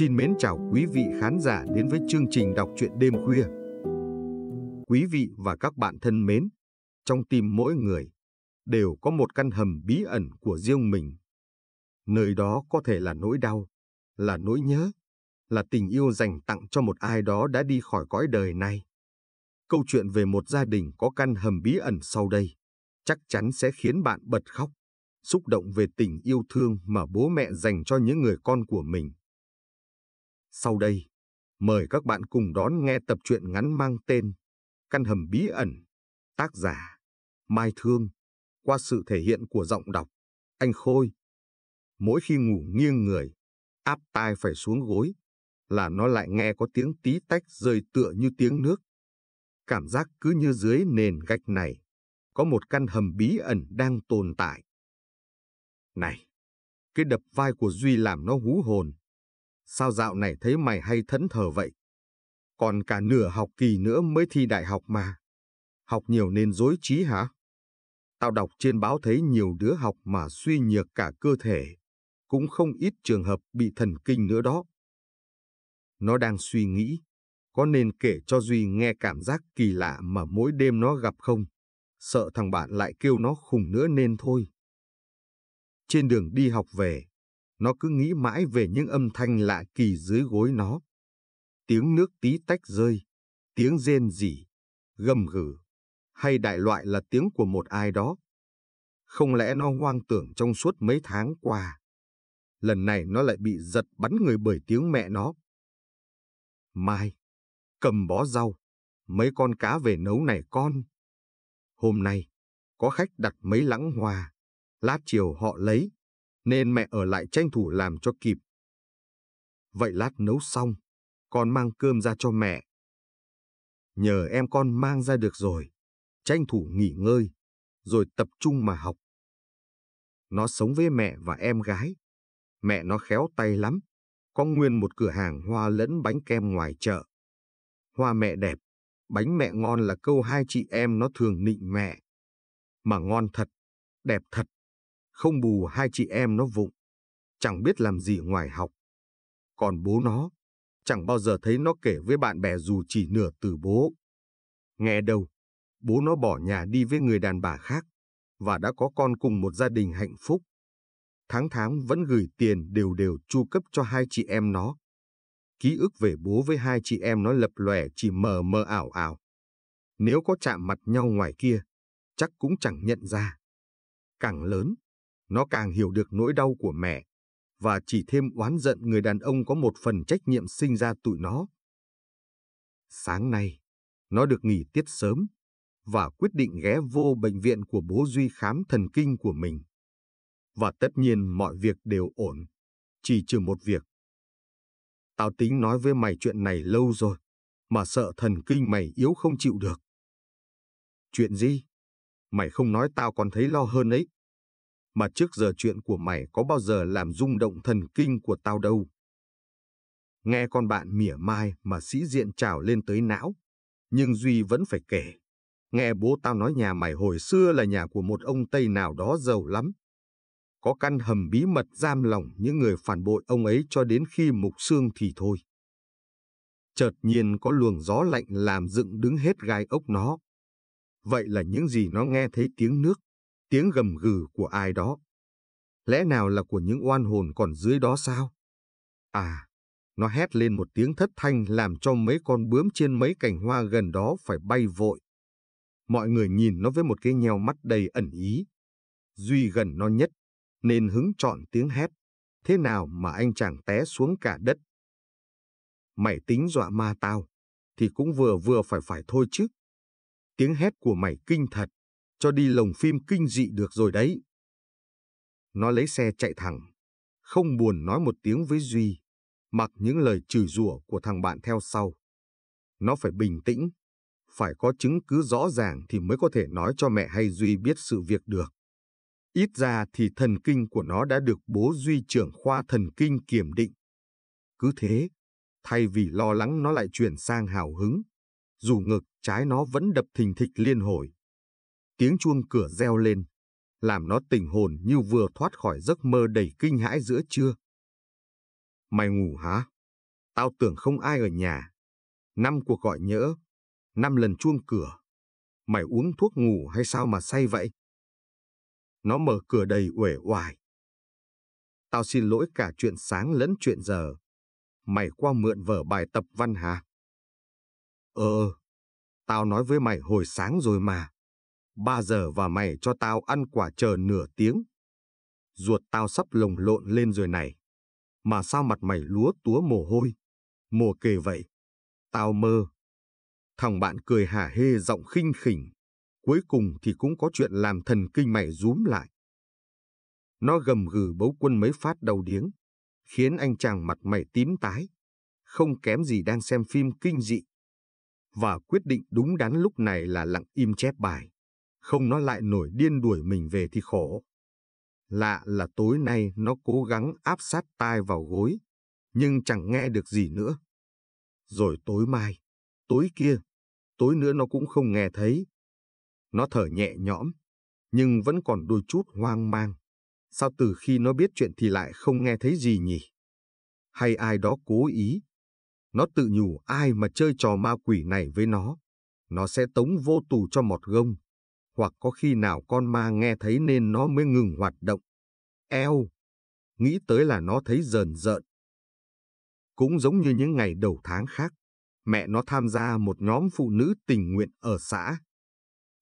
Xin mến chào quý vị khán giả đến với chương trình đọc truyện đêm khuya. Quý vị và các bạn thân mến, trong tim mỗi người đều có một căn hầm bí ẩn của riêng mình. Nơi đó có thể là nỗi đau, là nỗi nhớ, là tình yêu dành tặng cho một ai đó đã đi khỏi cõi đời này. Câu chuyện về một gia đình có căn hầm bí ẩn sau đây chắc chắn sẽ khiến bạn bật khóc, xúc động về tình yêu thương mà bố mẹ dành cho những người con của mình. Sau đây, mời các bạn cùng đón nghe tập truyện ngắn mang tên Căn hầm bí ẩn, tác giả Mai Thương, qua sự thể hiện của giọng đọc Anh Khôi. Mỗi khi ngủ nghiêng người, áp tai phải xuống gối, là nó lại nghe có tiếng tí tách rơi tựa như tiếng nước. Cảm giác cứ như dưới nền gạch này, có một căn hầm bí ẩn đang tồn tại. Này, cái đập vai của Duy làm nó hú hồn sao dạo này thấy mày hay thẫn thờ vậy? Còn cả nửa học kỳ nữa mới thi đại học mà. Học nhiều nên dối trí hả? Tao đọc trên báo thấy nhiều đứa học mà suy nhược cả cơ thể, cũng không ít trường hợp bị thần kinh nữa đó. Nó đang suy nghĩ, có nên kể cho Duy nghe cảm giác kỳ lạ mà mỗi đêm nó gặp không? Sợ thằng bạn lại kêu nó khùng nữa nên thôi. Trên đường đi học về, nó cứ nghĩ mãi về những âm thanh lạ kỳ dưới gối nó. Tiếng nước tí tách rơi, tiếng rên rỉ, gầm gừ, hay đại loại là tiếng của một ai đó. Không lẽ nó hoang tưởng trong suốt mấy tháng qua? Lần này nó lại bị giật bắn người bởi tiếng mẹ nó. Mai, cầm bó rau, mấy con cá về nấu này con. Hôm nay, có khách đặt mấy lẵng hoa, lát chiều họ lấy, nên mẹ ở lại tranh thủ làm cho kịp. Vậy lát nấu xong, con mang cơm ra cho mẹ. Nhờ em con mang ra được rồi, tranh thủ nghỉ ngơi, rồi tập trung mà học. Nó sống với mẹ và em gái. Mẹ nó khéo tay lắm, có nguyên một cửa hàng hoa lẫn bánh kem ngoài chợ. Hoa mẹ đẹp, bánh mẹ ngon là câu hai chị em nó thường nịnh mẹ. Mà ngon thật, đẹp thật không bù hai chị em nó vụng, chẳng biết làm gì ngoài học. Còn bố nó, chẳng bao giờ thấy nó kể với bạn bè dù chỉ nửa từ bố. Nghe đâu, bố nó bỏ nhà đi với người đàn bà khác, và đã có con cùng một gia đình hạnh phúc. Tháng tháng vẫn gửi tiền đều đều chu cấp cho hai chị em nó. Ký ức về bố với hai chị em nó lập lòe chỉ mờ mờ ảo ảo. Nếu có chạm mặt nhau ngoài kia, chắc cũng chẳng nhận ra. Càng lớn, nó càng hiểu được nỗi đau của mẹ, và chỉ thêm oán giận người đàn ông có một phần trách nhiệm sinh ra tụi nó. Sáng nay, nó được nghỉ tiết sớm và quyết định ghé vô bệnh viện của bố Duy khám thần kinh của mình. Và tất nhiên mọi việc đều ổn, chỉ trừ một việc. Tao tính nói với mày chuyện này lâu rồi, mà sợ thần kinh mày yếu không chịu được. Chuyện gì? Mày không nói tao còn thấy lo hơn ấy mà trước giờ chuyện của mày có bao giờ làm rung động thần kinh của tao đâu. Nghe con bạn mỉa mai mà sĩ diện trào lên tới não, nhưng Duy vẫn phải kể. Nghe bố tao nói nhà mày hồi xưa là nhà của một ông Tây nào đó giàu lắm. Có căn hầm bí mật giam lỏng những người phản bội ông ấy cho đến khi mục xương thì thôi. Chợt nhiên có luồng gió lạnh làm dựng đứng hết gai ốc nó. Vậy là những gì nó nghe thấy tiếng nước, tiếng gầm gừ của ai đó. Lẽ nào là của những oan hồn còn dưới đó sao? À, nó hét lên một tiếng thất thanh làm cho mấy con bướm trên mấy cành hoa gần đó phải bay vội. Mọi người nhìn nó với một cái nheo mắt đầy ẩn ý. Duy gần nó nhất, nên hứng chọn tiếng hét. Thế nào mà anh chàng té xuống cả đất? Mày tính dọa ma tao, thì cũng vừa vừa phải phải thôi chứ. Tiếng hét của mày kinh thật, cho đi lồng phim kinh dị được rồi đấy. Nó lấy xe chạy thẳng, không buồn nói một tiếng với Duy, mặc những lời chửi rủa của thằng bạn theo sau. Nó phải bình tĩnh, phải có chứng cứ rõ ràng thì mới có thể nói cho mẹ hay Duy biết sự việc được. Ít ra thì thần kinh của nó đã được bố Duy trưởng khoa thần kinh kiểm định. Cứ thế, thay vì lo lắng nó lại chuyển sang hào hứng, dù ngực trái nó vẫn đập thình thịch liên hồi. Tiếng chuông cửa reo lên, làm nó tình hồn như vừa thoát khỏi giấc mơ đầy kinh hãi giữa trưa. Mày ngủ hả? Tao tưởng không ai ở nhà. Năm cuộc gọi nhỡ, năm lần chuông cửa. Mày uống thuốc ngủ hay sao mà say vậy? Nó mở cửa đầy uể oải. Tao xin lỗi cả chuyện sáng lẫn chuyện giờ. Mày qua mượn vở bài tập văn hả? Ờ, tao nói với mày hồi sáng rồi mà ba giờ và mày cho tao ăn quả chờ nửa tiếng. Ruột tao sắp lồng lộn lên rồi này. Mà sao mặt mày lúa túa mồ hôi? Mồ kề vậy. Tao mơ. Thằng bạn cười hả hê giọng khinh khỉnh. Cuối cùng thì cũng có chuyện làm thần kinh mày rúm lại. Nó gầm gừ bấu quân mấy phát đầu điếng, khiến anh chàng mặt mày tím tái, không kém gì đang xem phim kinh dị. Và quyết định đúng đắn lúc này là lặng im chép bài không nó lại nổi điên đuổi mình về thì khổ. Lạ là tối nay nó cố gắng áp sát tai vào gối, nhưng chẳng nghe được gì nữa. Rồi tối mai, tối kia, tối nữa nó cũng không nghe thấy. Nó thở nhẹ nhõm, nhưng vẫn còn đôi chút hoang mang. Sao từ khi nó biết chuyện thì lại không nghe thấy gì nhỉ? Hay ai đó cố ý? Nó tự nhủ ai mà chơi trò ma quỷ này với nó? Nó sẽ tống vô tù cho mọt gông hoặc có khi nào con ma nghe thấy nên nó mới ngừng hoạt động. Eo! Nghĩ tới là nó thấy rờn rợn. Cũng giống như những ngày đầu tháng khác, mẹ nó tham gia một nhóm phụ nữ tình nguyện ở xã.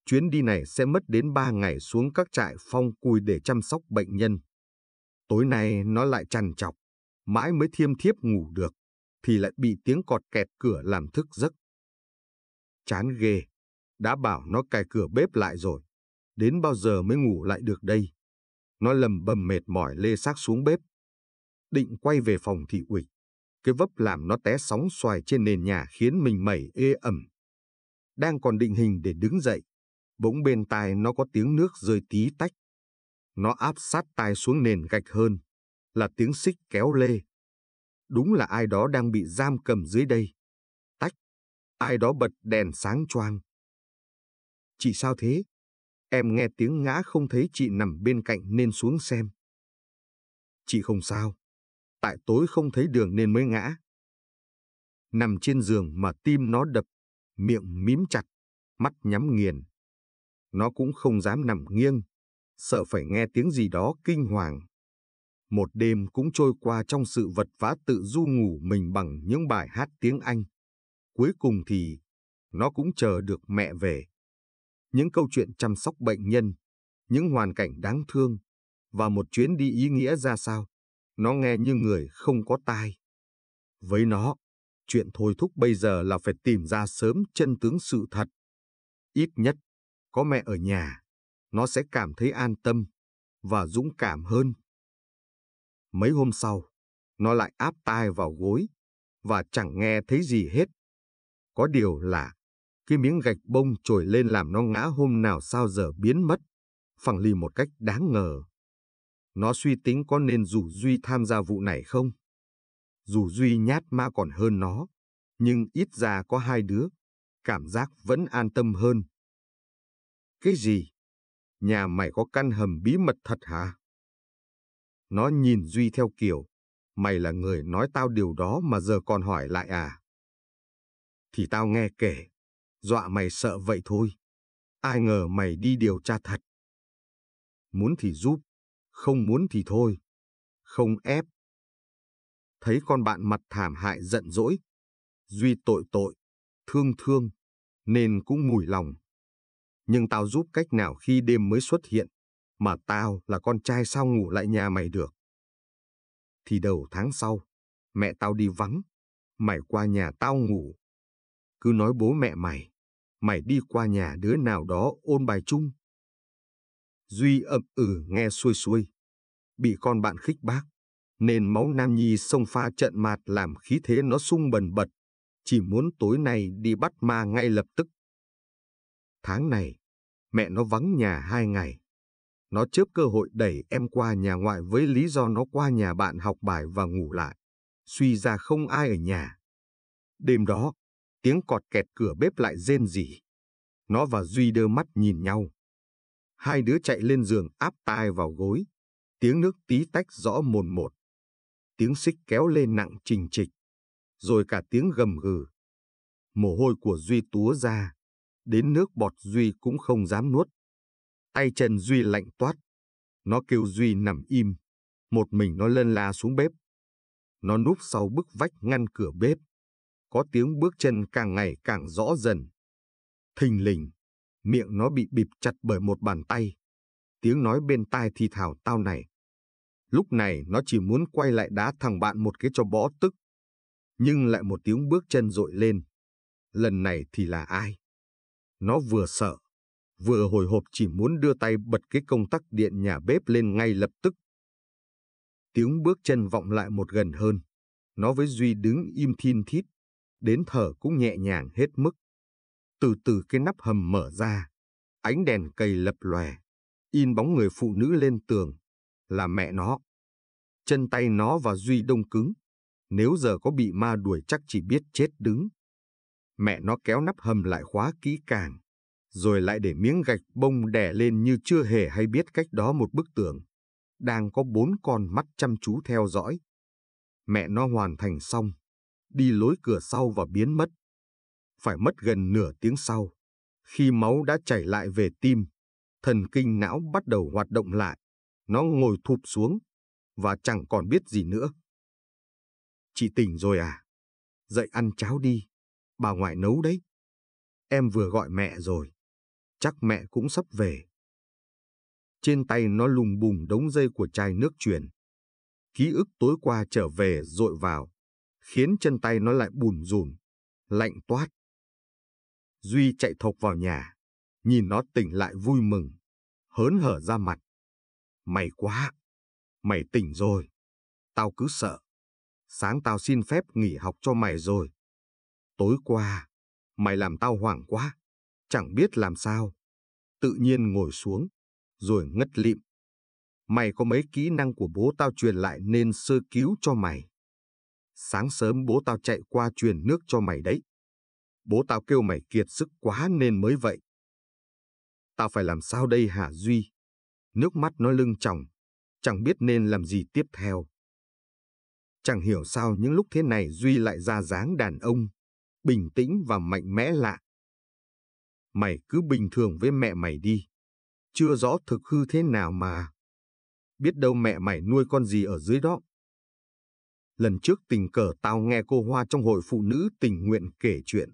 Chuyến đi này sẽ mất đến ba ngày xuống các trại phong cùi để chăm sóc bệnh nhân. Tối nay nó lại chằn chọc, mãi mới thiêm thiếp ngủ được, thì lại bị tiếng cọt kẹt cửa làm thức giấc. Chán ghê, đã bảo nó cài cửa bếp lại rồi, đến bao giờ mới ngủ lại được đây? Nó lầm bầm mệt mỏi lê xác xuống bếp. Định quay về phòng thị ủy. Cái vấp làm nó té sóng xoài trên nền nhà khiến mình mẩy ê ẩm. Đang còn định hình để đứng dậy, bỗng bên tai nó có tiếng nước rơi tí tách. Nó áp sát tai xuống nền gạch hơn, là tiếng xích kéo lê. Đúng là ai đó đang bị giam cầm dưới đây. Tách, ai đó bật đèn sáng choang. Chị sao thế? Em nghe tiếng ngã không thấy chị nằm bên cạnh nên xuống xem. Chị không sao. Tại tối không thấy đường nên mới ngã. Nằm trên giường mà tim nó đập, miệng mím chặt, mắt nhắm nghiền. Nó cũng không dám nằm nghiêng, sợ phải nghe tiếng gì đó kinh hoàng. Một đêm cũng trôi qua trong sự vật vã tự du ngủ mình bằng những bài hát tiếng Anh. Cuối cùng thì nó cũng chờ được mẹ về những câu chuyện chăm sóc bệnh nhân, những hoàn cảnh đáng thương và một chuyến đi ý nghĩa ra sao. Nó nghe như người không có tai. Với nó, chuyện thôi thúc bây giờ là phải tìm ra sớm chân tướng sự thật. Ít nhất, có mẹ ở nhà, nó sẽ cảm thấy an tâm và dũng cảm hơn. Mấy hôm sau, nó lại áp tai vào gối và chẳng nghe thấy gì hết. Có điều là cái miếng gạch bông trồi lên làm nó ngã hôm nào sao giờ biến mất, phẳng lì một cách đáng ngờ. Nó suy tính có nên rủ Duy tham gia vụ này không? Dù Duy nhát ma còn hơn nó, nhưng ít ra có hai đứa, cảm giác vẫn an tâm hơn. Cái gì? Nhà mày có căn hầm bí mật thật hả? Nó nhìn Duy theo kiểu, mày là người nói tao điều đó mà giờ còn hỏi lại à? Thì tao nghe kể, Dọa mày sợ vậy thôi. Ai ngờ mày đi điều tra thật. Muốn thì giúp, không muốn thì thôi. Không ép. Thấy con bạn mặt thảm hại giận dỗi. Duy tội tội, thương thương, nên cũng mùi lòng. Nhưng tao giúp cách nào khi đêm mới xuất hiện, mà tao là con trai sao ngủ lại nhà mày được. Thì đầu tháng sau, mẹ tao đi vắng, mày qua nhà tao ngủ cứ nói bố mẹ mày, mày đi qua nhà đứa nào đó ôn bài chung. Duy ậm ừ nghe xuôi xuôi, bị con bạn khích bác, nên máu Nam Nhi xông pha trận mạt làm khí thế nó sung bần bật, chỉ muốn tối nay đi bắt ma ngay lập tức. Tháng này, mẹ nó vắng nhà hai ngày. Nó chớp cơ hội đẩy em qua nhà ngoại với lý do nó qua nhà bạn học bài và ngủ lại. Suy ra không ai ở nhà. Đêm đó, tiếng cọt kẹt cửa bếp lại rên rỉ. Nó và Duy đưa mắt nhìn nhau. Hai đứa chạy lên giường áp tai vào gối. Tiếng nước tí tách rõ mồn một. Tiếng xích kéo lên nặng trình trịch. Rồi cả tiếng gầm gừ. Mồ hôi của Duy túa ra. Đến nước bọt Duy cũng không dám nuốt. Tay chân Duy lạnh toát. Nó kêu Duy nằm im. Một mình nó lân la xuống bếp. Nó núp sau bức vách ngăn cửa bếp có tiếng bước chân càng ngày càng rõ dần. Thình lình, miệng nó bị bịp chặt bởi một bàn tay. Tiếng nói bên tai thì thào tao này. Lúc này nó chỉ muốn quay lại đá thằng bạn một cái cho bõ tức. Nhưng lại một tiếng bước chân rội lên. Lần này thì là ai? Nó vừa sợ, vừa hồi hộp chỉ muốn đưa tay bật cái công tắc điện nhà bếp lên ngay lập tức. Tiếng bước chân vọng lại một gần hơn. Nó với Duy đứng im thiên thít, đến thở cũng nhẹ nhàng hết mức. Từ từ cái nắp hầm mở ra, ánh đèn cây lập lòe, in bóng người phụ nữ lên tường, là mẹ nó. Chân tay nó và Duy đông cứng, nếu giờ có bị ma đuổi chắc chỉ biết chết đứng. Mẹ nó kéo nắp hầm lại khóa kỹ càng, rồi lại để miếng gạch bông đè lên như chưa hề hay biết cách đó một bức tường. Đang có bốn con mắt chăm chú theo dõi. Mẹ nó hoàn thành xong, đi lối cửa sau và biến mất. Phải mất gần nửa tiếng sau, khi máu đã chảy lại về tim, thần kinh não bắt đầu hoạt động lại, nó ngồi thụp xuống và chẳng còn biết gì nữa. Chị tỉnh rồi à? Dậy ăn cháo đi, bà ngoại nấu đấy. Em vừa gọi mẹ rồi, chắc mẹ cũng sắp về. Trên tay nó lùng bùng đống dây của chai nước truyền. Ký ức tối qua trở về dội vào, khiến chân tay nó lại bùn rùn, lạnh toát. Duy chạy thộc vào nhà, nhìn nó tỉnh lại vui mừng, hớn hở ra mặt. Mày quá, mày tỉnh rồi, tao cứ sợ. Sáng tao xin phép nghỉ học cho mày rồi. Tối qua, mày làm tao hoảng quá, chẳng biết làm sao. Tự nhiên ngồi xuống, rồi ngất lịm. Mày có mấy kỹ năng của bố tao truyền lại nên sơ cứu cho mày sáng sớm bố tao chạy qua truyền nước cho mày đấy. Bố tao kêu mày kiệt sức quá nên mới vậy. Tao phải làm sao đây hả Duy? Nước mắt nó lưng tròng, chẳng biết nên làm gì tiếp theo. Chẳng hiểu sao những lúc thế này Duy lại ra dáng đàn ông, bình tĩnh và mạnh mẽ lạ. Mày cứ bình thường với mẹ mày đi, chưa rõ thực hư thế nào mà. Biết đâu mẹ mày nuôi con gì ở dưới đó Lần trước tình cờ tao nghe cô Hoa trong hội phụ nữ tình nguyện kể chuyện.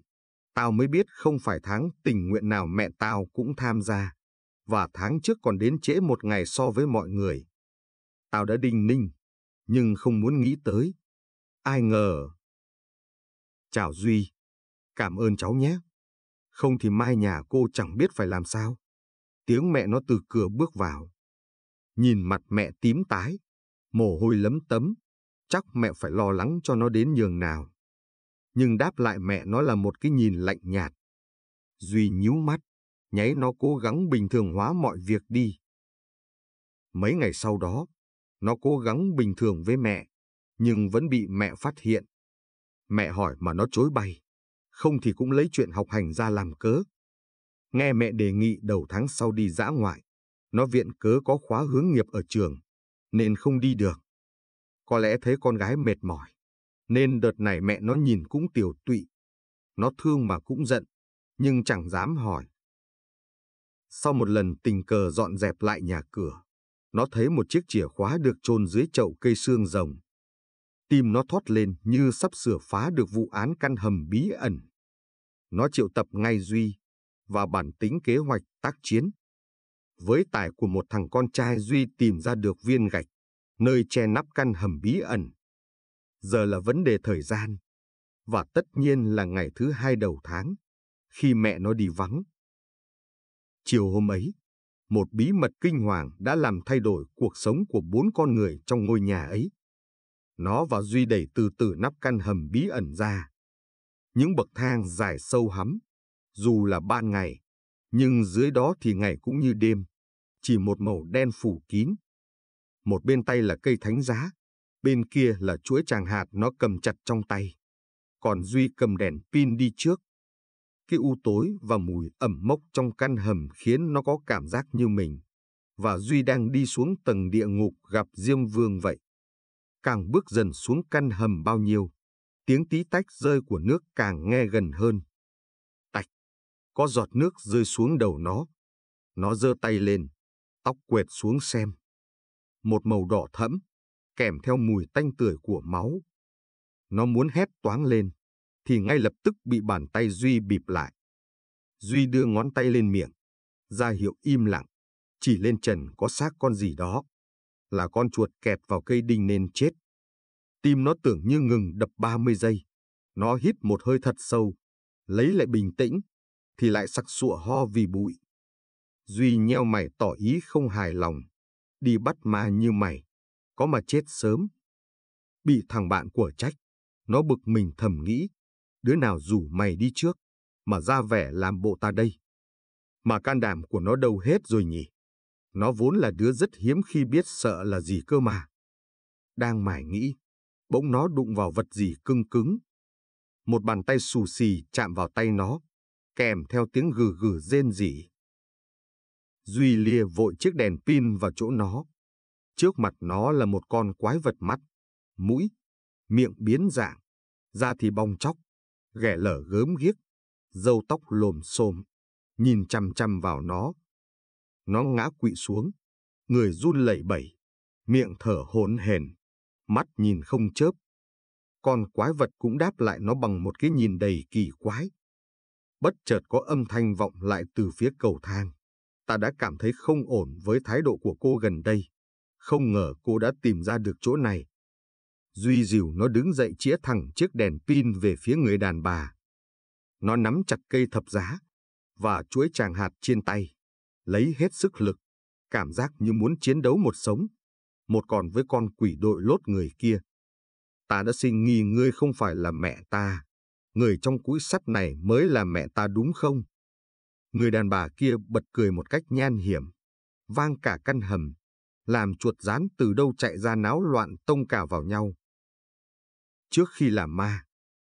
Tao mới biết không phải tháng tình nguyện nào mẹ tao cũng tham gia. Và tháng trước còn đến trễ một ngày so với mọi người. Tao đã đinh ninh, nhưng không muốn nghĩ tới. Ai ngờ. Chào Duy, cảm ơn cháu nhé. Không thì mai nhà cô chẳng biết phải làm sao. Tiếng mẹ nó từ cửa bước vào. Nhìn mặt mẹ tím tái, mồ hôi lấm tấm, chắc mẹ phải lo lắng cho nó đến nhường nào. Nhưng đáp lại mẹ nó là một cái nhìn lạnh nhạt. Duy nhíu mắt, nháy nó cố gắng bình thường hóa mọi việc đi. Mấy ngày sau đó, nó cố gắng bình thường với mẹ, nhưng vẫn bị mẹ phát hiện. Mẹ hỏi mà nó chối bay, không thì cũng lấy chuyện học hành ra làm cớ. Nghe mẹ đề nghị đầu tháng sau đi dã ngoại, nó viện cớ có khóa hướng nghiệp ở trường, nên không đi được. Có lẽ thấy con gái mệt mỏi, nên đợt này mẹ nó nhìn cũng tiều tụy. Nó thương mà cũng giận, nhưng chẳng dám hỏi. Sau một lần tình cờ dọn dẹp lại nhà cửa, nó thấy một chiếc chìa khóa được chôn dưới chậu cây xương rồng. Tim nó thoát lên như sắp sửa phá được vụ án căn hầm bí ẩn. Nó triệu tập ngay Duy và bản tính kế hoạch tác chiến. Với tài của một thằng con trai Duy tìm ra được viên gạch nơi che nắp căn hầm bí ẩn. Giờ là vấn đề thời gian, và tất nhiên là ngày thứ hai đầu tháng, khi mẹ nó đi vắng. Chiều hôm ấy, một bí mật kinh hoàng đã làm thay đổi cuộc sống của bốn con người trong ngôi nhà ấy. Nó và Duy đẩy từ từ nắp căn hầm bí ẩn ra. Những bậc thang dài sâu hắm, dù là ban ngày, nhưng dưới đó thì ngày cũng như đêm, chỉ một màu đen phủ kín một bên tay là cây thánh giá, bên kia là chuỗi tràng hạt nó cầm chặt trong tay. Còn Duy cầm đèn pin đi trước. Cái u tối và mùi ẩm mốc trong căn hầm khiến nó có cảm giác như mình. Và Duy đang đi xuống tầng địa ngục gặp Diêm Vương vậy. Càng bước dần xuống căn hầm bao nhiêu, tiếng tí tách rơi của nước càng nghe gần hơn. Tạch! Có giọt nước rơi xuống đầu nó. Nó giơ tay lên, tóc quệt xuống xem một màu đỏ thẫm, kèm theo mùi tanh tưởi của máu. Nó muốn hét toáng lên, thì ngay lập tức bị bàn tay Duy bịp lại. Duy đưa ngón tay lên miệng, ra hiệu im lặng, chỉ lên trần có xác con gì đó. Là con chuột kẹp vào cây đinh nên chết. Tim nó tưởng như ngừng đập 30 giây. Nó hít một hơi thật sâu, lấy lại bình tĩnh, thì lại sặc sụa ho vì bụi. Duy nheo mày tỏ ý không hài lòng đi bắt ma như mày, có mà chết sớm. Bị thằng bạn của trách, nó bực mình thầm nghĩ, đứa nào rủ mày đi trước, mà ra vẻ làm bộ ta đây. Mà can đảm của nó đâu hết rồi nhỉ? Nó vốn là đứa rất hiếm khi biết sợ là gì cơ mà. Đang mải nghĩ, bỗng nó đụng vào vật gì cưng cứng. Một bàn tay xù xì chạm vào tay nó, kèm theo tiếng gừ gừ rên rỉ. Duy lìa vội chiếc đèn pin vào chỗ nó. Trước mặt nó là một con quái vật mắt, mũi, miệng biến dạng, da thì bong chóc, ghẻ lở gớm ghiếc, râu tóc lồm xồm, nhìn chằm chằm vào nó. Nó ngã quỵ xuống, người run lẩy bẩy, miệng thở hổn hển, mắt nhìn không chớp. Con quái vật cũng đáp lại nó bằng một cái nhìn đầy kỳ quái. Bất chợt có âm thanh vọng lại từ phía cầu thang ta đã cảm thấy không ổn với thái độ của cô gần đây. Không ngờ cô đã tìm ra được chỗ này. Duy dìu nó đứng dậy chĩa thẳng chiếc đèn pin về phía người đàn bà. Nó nắm chặt cây thập giá và chuỗi tràng hạt trên tay, lấy hết sức lực, cảm giác như muốn chiến đấu một sống, một còn với con quỷ đội lốt người kia. Ta đã xin nghi ngươi không phải là mẹ ta, người trong cũi sắt này mới là mẹ ta đúng không? Người đàn bà kia bật cười một cách nhan hiểm, vang cả căn hầm, làm chuột rán từ đâu chạy ra náo loạn tông cả vào nhau. Trước khi làm ma,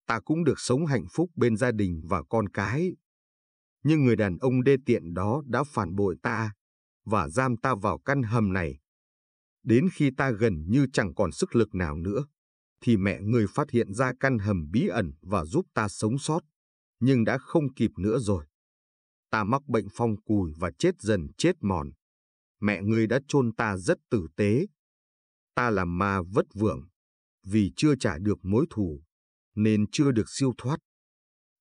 ta cũng được sống hạnh phúc bên gia đình và con cái. Nhưng người đàn ông đê tiện đó đã phản bội ta và giam ta vào căn hầm này. Đến khi ta gần như chẳng còn sức lực nào nữa, thì mẹ người phát hiện ra căn hầm bí ẩn và giúp ta sống sót, nhưng đã không kịp nữa rồi ta mắc bệnh phong cùi và chết dần chết mòn. Mẹ ngươi đã chôn ta rất tử tế. Ta là ma vất vưởng, vì chưa trả được mối thù, nên chưa được siêu thoát.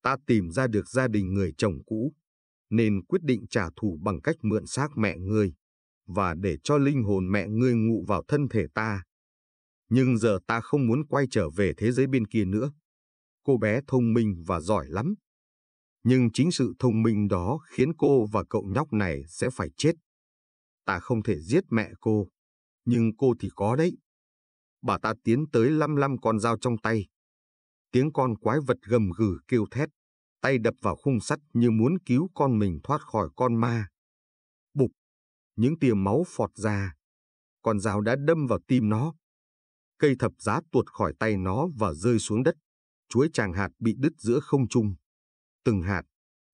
Ta tìm ra được gia đình người chồng cũ, nên quyết định trả thù bằng cách mượn xác mẹ ngươi và để cho linh hồn mẹ ngươi ngụ vào thân thể ta. Nhưng giờ ta không muốn quay trở về thế giới bên kia nữa. Cô bé thông minh và giỏi lắm, nhưng chính sự thông minh đó khiến cô và cậu nhóc này sẽ phải chết. Ta không thể giết mẹ cô, nhưng cô thì có đấy. Bà ta tiến tới lăm lăm con dao trong tay. Tiếng con quái vật gầm gừ kêu thét, tay đập vào khung sắt như muốn cứu con mình thoát khỏi con ma. Bục, những tia máu phọt ra. Con dao đã đâm vào tim nó. Cây thập giá tuột khỏi tay nó và rơi xuống đất. Chuối tràng hạt bị đứt giữa không trung từng hạt,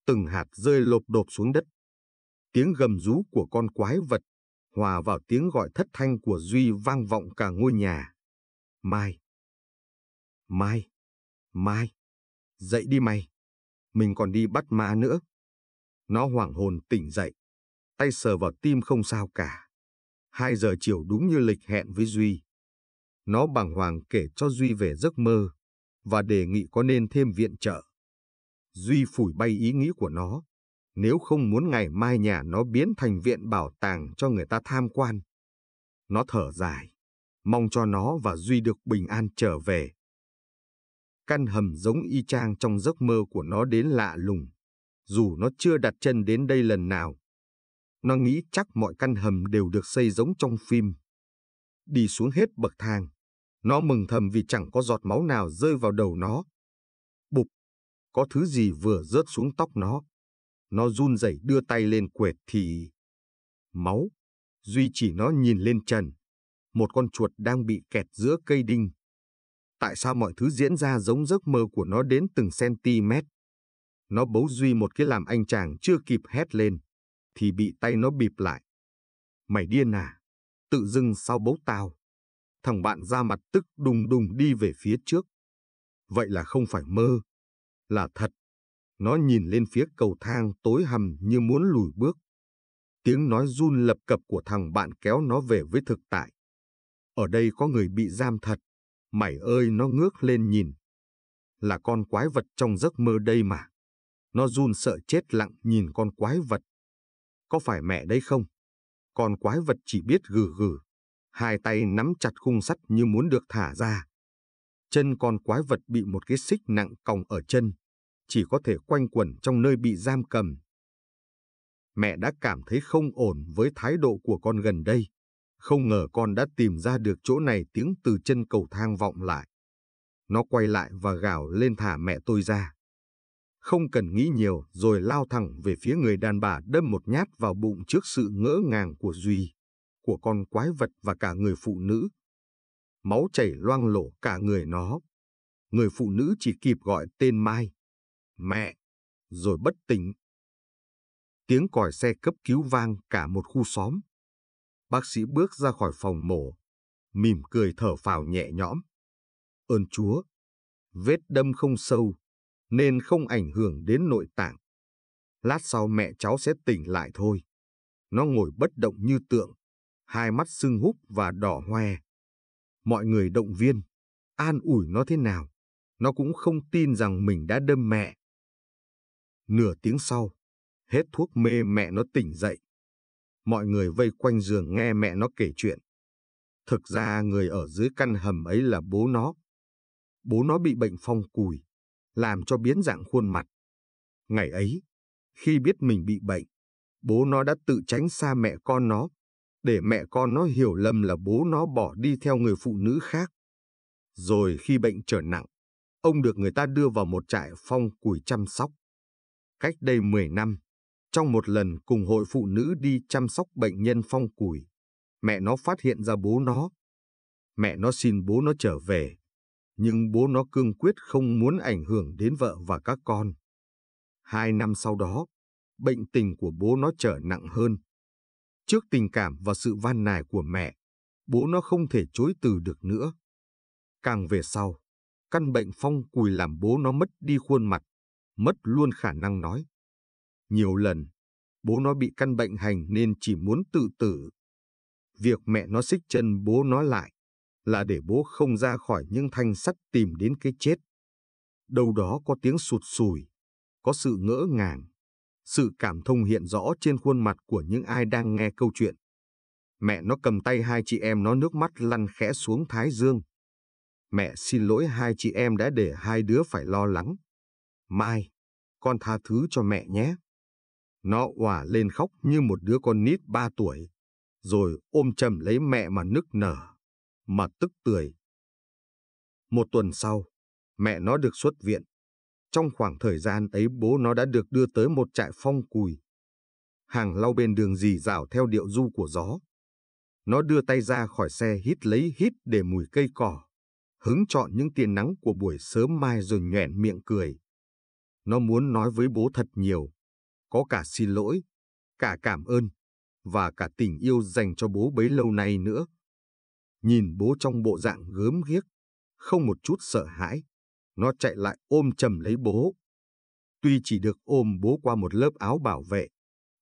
từng hạt rơi lộp độp xuống đất. Tiếng gầm rú của con quái vật hòa vào tiếng gọi thất thanh của Duy vang vọng cả ngôi nhà. Mai! Mai! Mai! Dậy đi mày! Mình còn đi bắt ma nữa. Nó hoảng hồn tỉnh dậy, tay sờ vào tim không sao cả. Hai giờ chiều đúng như lịch hẹn với Duy. Nó bàng hoàng kể cho Duy về giấc mơ và đề nghị có nên thêm viện trợ. Duy phủi bay ý nghĩ của nó. Nếu không muốn ngày mai nhà nó biến thành viện bảo tàng cho người ta tham quan. Nó thở dài, mong cho nó và Duy được bình an trở về. Căn hầm giống y chang trong giấc mơ của nó đến lạ lùng, dù nó chưa đặt chân đến đây lần nào. Nó nghĩ chắc mọi căn hầm đều được xây giống trong phim. Đi xuống hết bậc thang, nó mừng thầm vì chẳng có giọt máu nào rơi vào đầu nó có thứ gì vừa rớt xuống tóc nó. Nó run rẩy đưa tay lên quệt thì... Máu. Duy chỉ nó nhìn lên trần. Một con chuột đang bị kẹt giữa cây đinh. Tại sao mọi thứ diễn ra giống giấc mơ của nó đến từng centimet? Nó bấu Duy một cái làm anh chàng chưa kịp hét lên, thì bị tay nó bịp lại. Mày điên à? Tự dưng sao bấu tao? Thằng bạn ra mặt tức đùng đùng đi về phía trước. Vậy là không phải mơ, là thật. Nó nhìn lên phía cầu thang tối hầm như muốn lùi bước. Tiếng nói run lập cập của thằng bạn kéo nó về với thực tại. Ở đây có người bị giam thật. Mày ơi nó ngước lên nhìn. Là con quái vật trong giấc mơ đây mà. Nó run sợ chết lặng nhìn con quái vật. Có phải mẹ đây không? Con quái vật chỉ biết gừ gừ. Hai tay nắm chặt khung sắt như muốn được thả ra. Chân con quái vật bị một cái xích nặng còng ở chân, chỉ có thể quanh quẩn trong nơi bị giam cầm. Mẹ đã cảm thấy không ổn với thái độ của con gần đây. Không ngờ con đã tìm ra được chỗ này tiếng từ chân cầu thang vọng lại. Nó quay lại và gào lên thả mẹ tôi ra. Không cần nghĩ nhiều rồi lao thẳng về phía người đàn bà đâm một nhát vào bụng trước sự ngỡ ngàng của Duy, của con quái vật và cả người phụ nữ máu chảy loang lổ cả người nó. Người phụ nữ chỉ kịp gọi tên Mai, mẹ, rồi bất tỉnh. Tiếng còi xe cấp cứu vang cả một khu xóm. Bác sĩ bước ra khỏi phòng mổ, mỉm cười thở phào nhẹ nhõm. Ơn Chúa, vết đâm không sâu, nên không ảnh hưởng đến nội tạng. Lát sau mẹ cháu sẽ tỉnh lại thôi. Nó ngồi bất động như tượng, hai mắt sưng húp và đỏ hoe mọi người động viên, an ủi nó thế nào, nó cũng không tin rằng mình đã đâm mẹ. Nửa tiếng sau, hết thuốc mê mẹ nó tỉnh dậy. Mọi người vây quanh giường nghe mẹ nó kể chuyện. Thực ra người ở dưới căn hầm ấy là bố nó. Bố nó bị bệnh phong cùi, làm cho biến dạng khuôn mặt. Ngày ấy, khi biết mình bị bệnh, bố nó đã tự tránh xa mẹ con nó, để mẹ con nó hiểu lầm là bố nó bỏ đi theo người phụ nữ khác. Rồi khi bệnh trở nặng, ông được người ta đưa vào một trại phong củi chăm sóc. Cách đây 10 năm, trong một lần cùng hội phụ nữ đi chăm sóc bệnh nhân phong củi, mẹ nó phát hiện ra bố nó. Mẹ nó xin bố nó trở về, nhưng bố nó cương quyết không muốn ảnh hưởng đến vợ và các con. Hai năm sau đó, bệnh tình của bố nó trở nặng hơn. Trước tình cảm và sự van nài của mẹ, bố nó không thể chối từ được nữa. Càng về sau, căn bệnh phong cùi làm bố nó mất đi khuôn mặt, mất luôn khả năng nói. Nhiều lần, bố nó bị căn bệnh hành nên chỉ muốn tự tử. Việc mẹ nó xích chân bố nó lại là để bố không ra khỏi những thanh sắt tìm đến cái chết. đâu đó có tiếng sụt sùi, có sự ngỡ ngàng, sự cảm thông hiện rõ trên khuôn mặt của những ai đang nghe câu chuyện. Mẹ nó cầm tay hai chị em nó nước mắt lăn khẽ xuống thái dương. Mẹ xin lỗi hai chị em đã để hai đứa phải lo lắng. Mai, con tha thứ cho mẹ nhé. Nó òa lên khóc như một đứa con nít ba tuổi, rồi ôm chầm lấy mẹ mà nức nở, mà tức tưởi. Một tuần sau, mẹ nó được xuất viện. Trong khoảng thời gian ấy bố nó đã được đưa tới một trại phong cùi. Hàng lau bên đường dì rào theo điệu du của gió. Nó đưa tay ra khỏi xe hít lấy hít để mùi cây cỏ. Hứng chọn những tia nắng của buổi sớm mai rồi nhoẻn miệng cười. Nó muốn nói với bố thật nhiều. Có cả xin lỗi, cả cảm ơn, và cả tình yêu dành cho bố bấy lâu nay nữa. Nhìn bố trong bộ dạng gớm ghiếc, không một chút sợ hãi, nó chạy lại ôm chầm lấy bố. Tuy chỉ được ôm bố qua một lớp áo bảo vệ,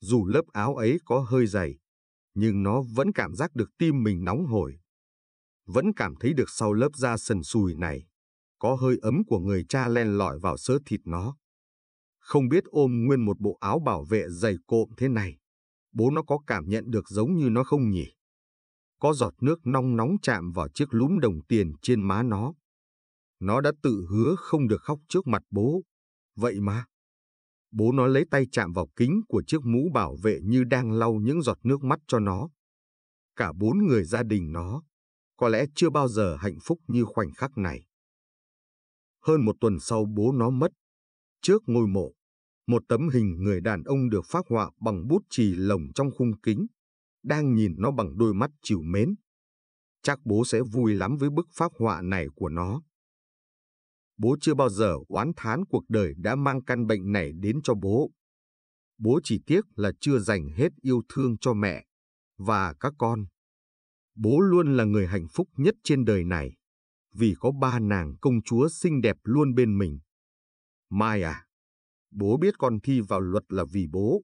dù lớp áo ấy có hơi dày, nhưng nó vẫn cảm giác được tim mình nóng hổi. Vẫn cảm thấy được sau lớp da sần sùi này, có hơi ấm của người cha len lỏi vào sớ thịt nó. Không biết ôm nguyên một bộ áo bảo vệ dày cộm thế này, bố nó có cảm nhận được giống như nó không nhỉ? Có giọt nước nong nóng chạm vào chiếc lúm đồng tiền trên má nó. Nó đã tự hứa không được khóc trước mặt bố. Vậy mà. Bố nó lấy tay chạm vào kính của chiếc mũ bảo vệ như đang lau những giọt nước mắt cho nó. Cả bốn người gia đình nó, có lẽ chưa bao giờ hạnh phúc như khoảnh khắc này. Hơn một tuần sau bố nó mất. Trước ngôi mộ, một tấm hình người đàn ông được phát họa bằng bút chì lồng trong khung kính, đang nhìn nó bằng đôi mắt chiều mến. Chắc bố sẽ vui lắm với bức phát họa này của nó. Bố chưa bao giờ oán thán cuộc đời đã mang căn bệnh này đến cho bố. Bố chỉ tiếc là chưa dành hết yêu thương cho mẹ và các con. Bố luôn là người hạnh phúc nhất trên đời này, vì có ba nàng công chúa xinh đẹp luôn bên mình. Mai à, bố biết con thi vào luật là vì bố,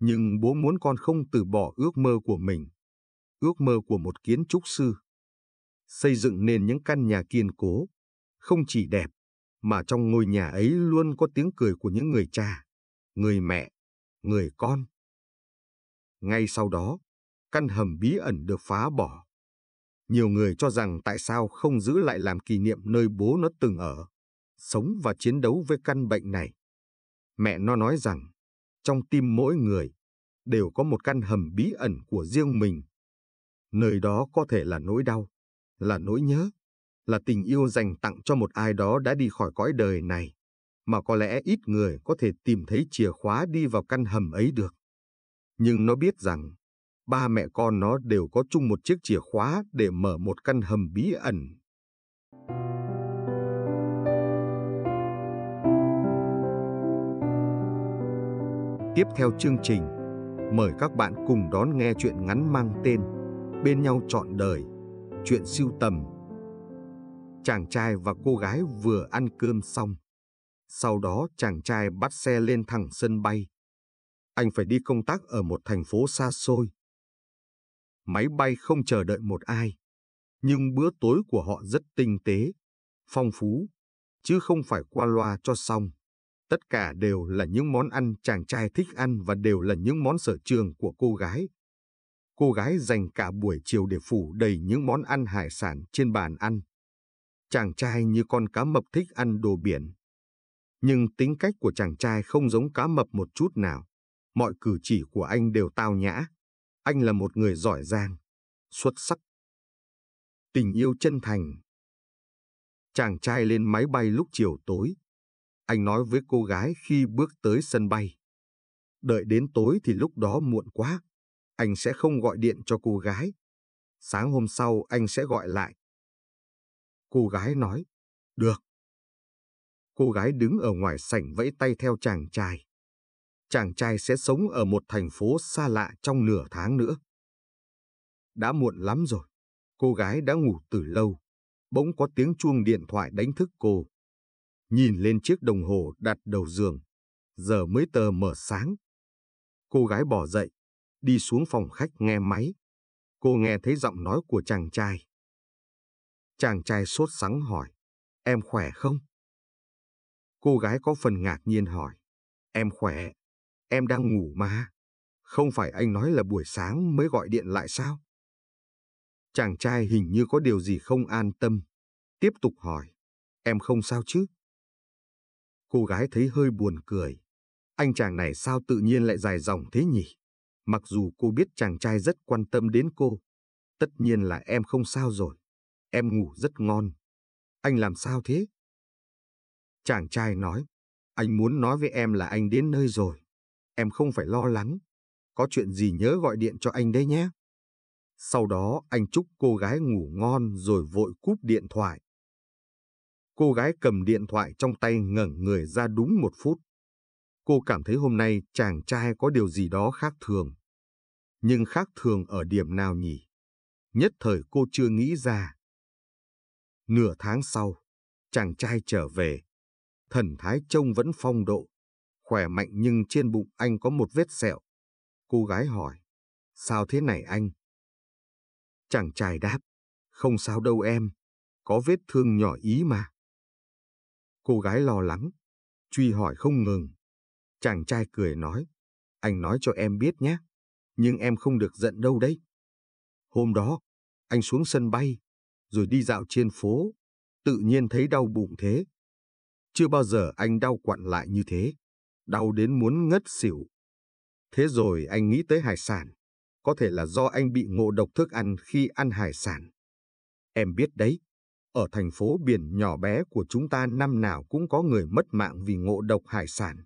nhưng bố muốn con không từ bỏ ước mơ của mình, ước mơ của một kiến trúc sư. Xây dựng nên những căn nhà kiên cố, không chỉ đẹp, mà trong ngôi nhà ấy luôn có tiếng cười của những người cha, người mẹ, người con. Ngay sau đó, căn hầm bí ẩn được phá bỏ. Nhiều người cho rằng tại sao không giữ lại làm kỷ niệm nơi bố nó từng ở, sống và chiến đấu với căn bệnh này. Mẹ nó nói rằng, trong tim mỗi người, đều có một căn hầm bí ẩn của riêng mình. Nơi đó có thể là nỗi đau, là nỗi nhớ, là tình yêu dành tặng cho một ai đó đã đi khỏi cõi đời này, mà có lẽ ít người có thể tìm thấy chìa khóa đi vào căn hầm ấy được. Nhưng nó biết rằng, ba mẹ con nó đều có chung một chiếc chìa khóa để mở một căn hầm bí ẩn. Tiếp theo chương trình, mời các bạn cùng đón nghe chuyện ngắn mang tên Bên nhau trọn đời, chuyện siêu tầm Chàng trai và cô gái vừa ăn cơm xong. Sau đó chàng trai bắt xe lên thẳng sân bay. Anh phải đi công tác ở một thành phố xa xôi. Máy bay không chờ đợi một ai. Nhưng bữa tối của họ rất tinh tế, phong phú, chứ không phải qua loa cho xong. Tất cả đều là những món ăn chàng trai thích ăn và đều là những món sở trường của cô gái. Cô gái dành cả buổi chiều để phủ đầy những món ăn hải sản trên bàn ăn. Chàng trai như con cá mập thích ăn đồ biển. Nhưng tính cách của chàng trai không giống cá mập một chút nào. Mọi cử chỉ của anh đều tao nhã. Anh là một người giỏi giang, xuất sắc. Tình yêu chân thành. Chàng trai lên máy bay lúc chiều tối. Anh nói với cô gái khi bước tới sân bay. Đợi đến tối thì lúc đó muộn quá. Anh sẽ không gọi điện cho cô gái. Sáng hôm sau anh sẽ gọi lại. Cô gái nói, được. Cô gái đứng ở ngoài sảnh vẫy tay theo chàng trai. Chàng trai sẽ sống ở một thành phố xa lạ trong nửa tháng nữa. Đã muộn lắm rồi, cô gái đã ngủ từ lâu. Bỗng có tiếng chuông điện thoại đánh thức cô. Nhìn lên chiếc đồng hồ đặt đầu giường, giờ mới tờ mở sáng. Cô gái bỏ dậy, đi xuống phòng khách nghe máy. Cô nghe thấy giọng nói của chàng trai. Chàng trai sốt sắng hỏi, em khỏe không? Cô gái có phần ngạc nhiên hỏi, em khỏe, em đang ngủ mà. Không phải anh nói là buổi sáng mới gọi điện lại sao? Chàng trai hình như có điều gì không an tâm, tiếp tục hỏi, em không sao chứ? Cô gái thấy hơi buồn cười, anh chàng này sao tự nhiên lại dài dòng thế nhỉ? Mặc dù cô biết chàng trai rất quan tâm đến cô, tất nhiên là em không sao rồi. Em ngủ rất ngon. Anh làm sao thế? Chàng trai nói, anh muốn nói với em là anh đến nơi rồi. Em không phải lo lắng. Có chuyện gì nhớ gọi điện cho anh đấy nhé. Sau đó anh chúc cô gái ngủ ngon rồi vội cúp điện thoại. Cô gái cầm điện thoại trong tay ngẩng người ra đúng một phút. Cô cảm thấy hôm nay chàng trai có điều gì đó khác thường. Nhưng khác thường ở điểm nào nhỉ? Nhất thời cô chưa nghĩ ra. Nửa tháng sau, chàng trai trở về. Thần thái trông vẫn phong độ, khỏe mạnh nhưng trên bụng anh có một vết sẹo. Cô gái hỏi, sao thế này anh? Chàng trai đáp, không sao đâu em, có vết thương nhỏ ý mà. Cô gái lo lắng, truy hỏi không ngừng. Chàng trai cười nói, anh nói cho em biết nhé, nhưng em không được giận đâu đấy. Hôm đó, anh xuống sân bay, rồi đi dạo trên phố, tự nhiên thấy đau bụng thế. Chưa bao giờ anh đau quặn lại như thế, đau đến muốn ngất xỉu. Thế rồi anh nghĩ tới hải sản, có thể là do anh bị ngộ độc thức ăn khi ăn hải sản. Em biết đấy, ở thành phố biển nhỏ bé của chúng ta năm nào cũng có người mất mạng vì ngộ độc hải sản.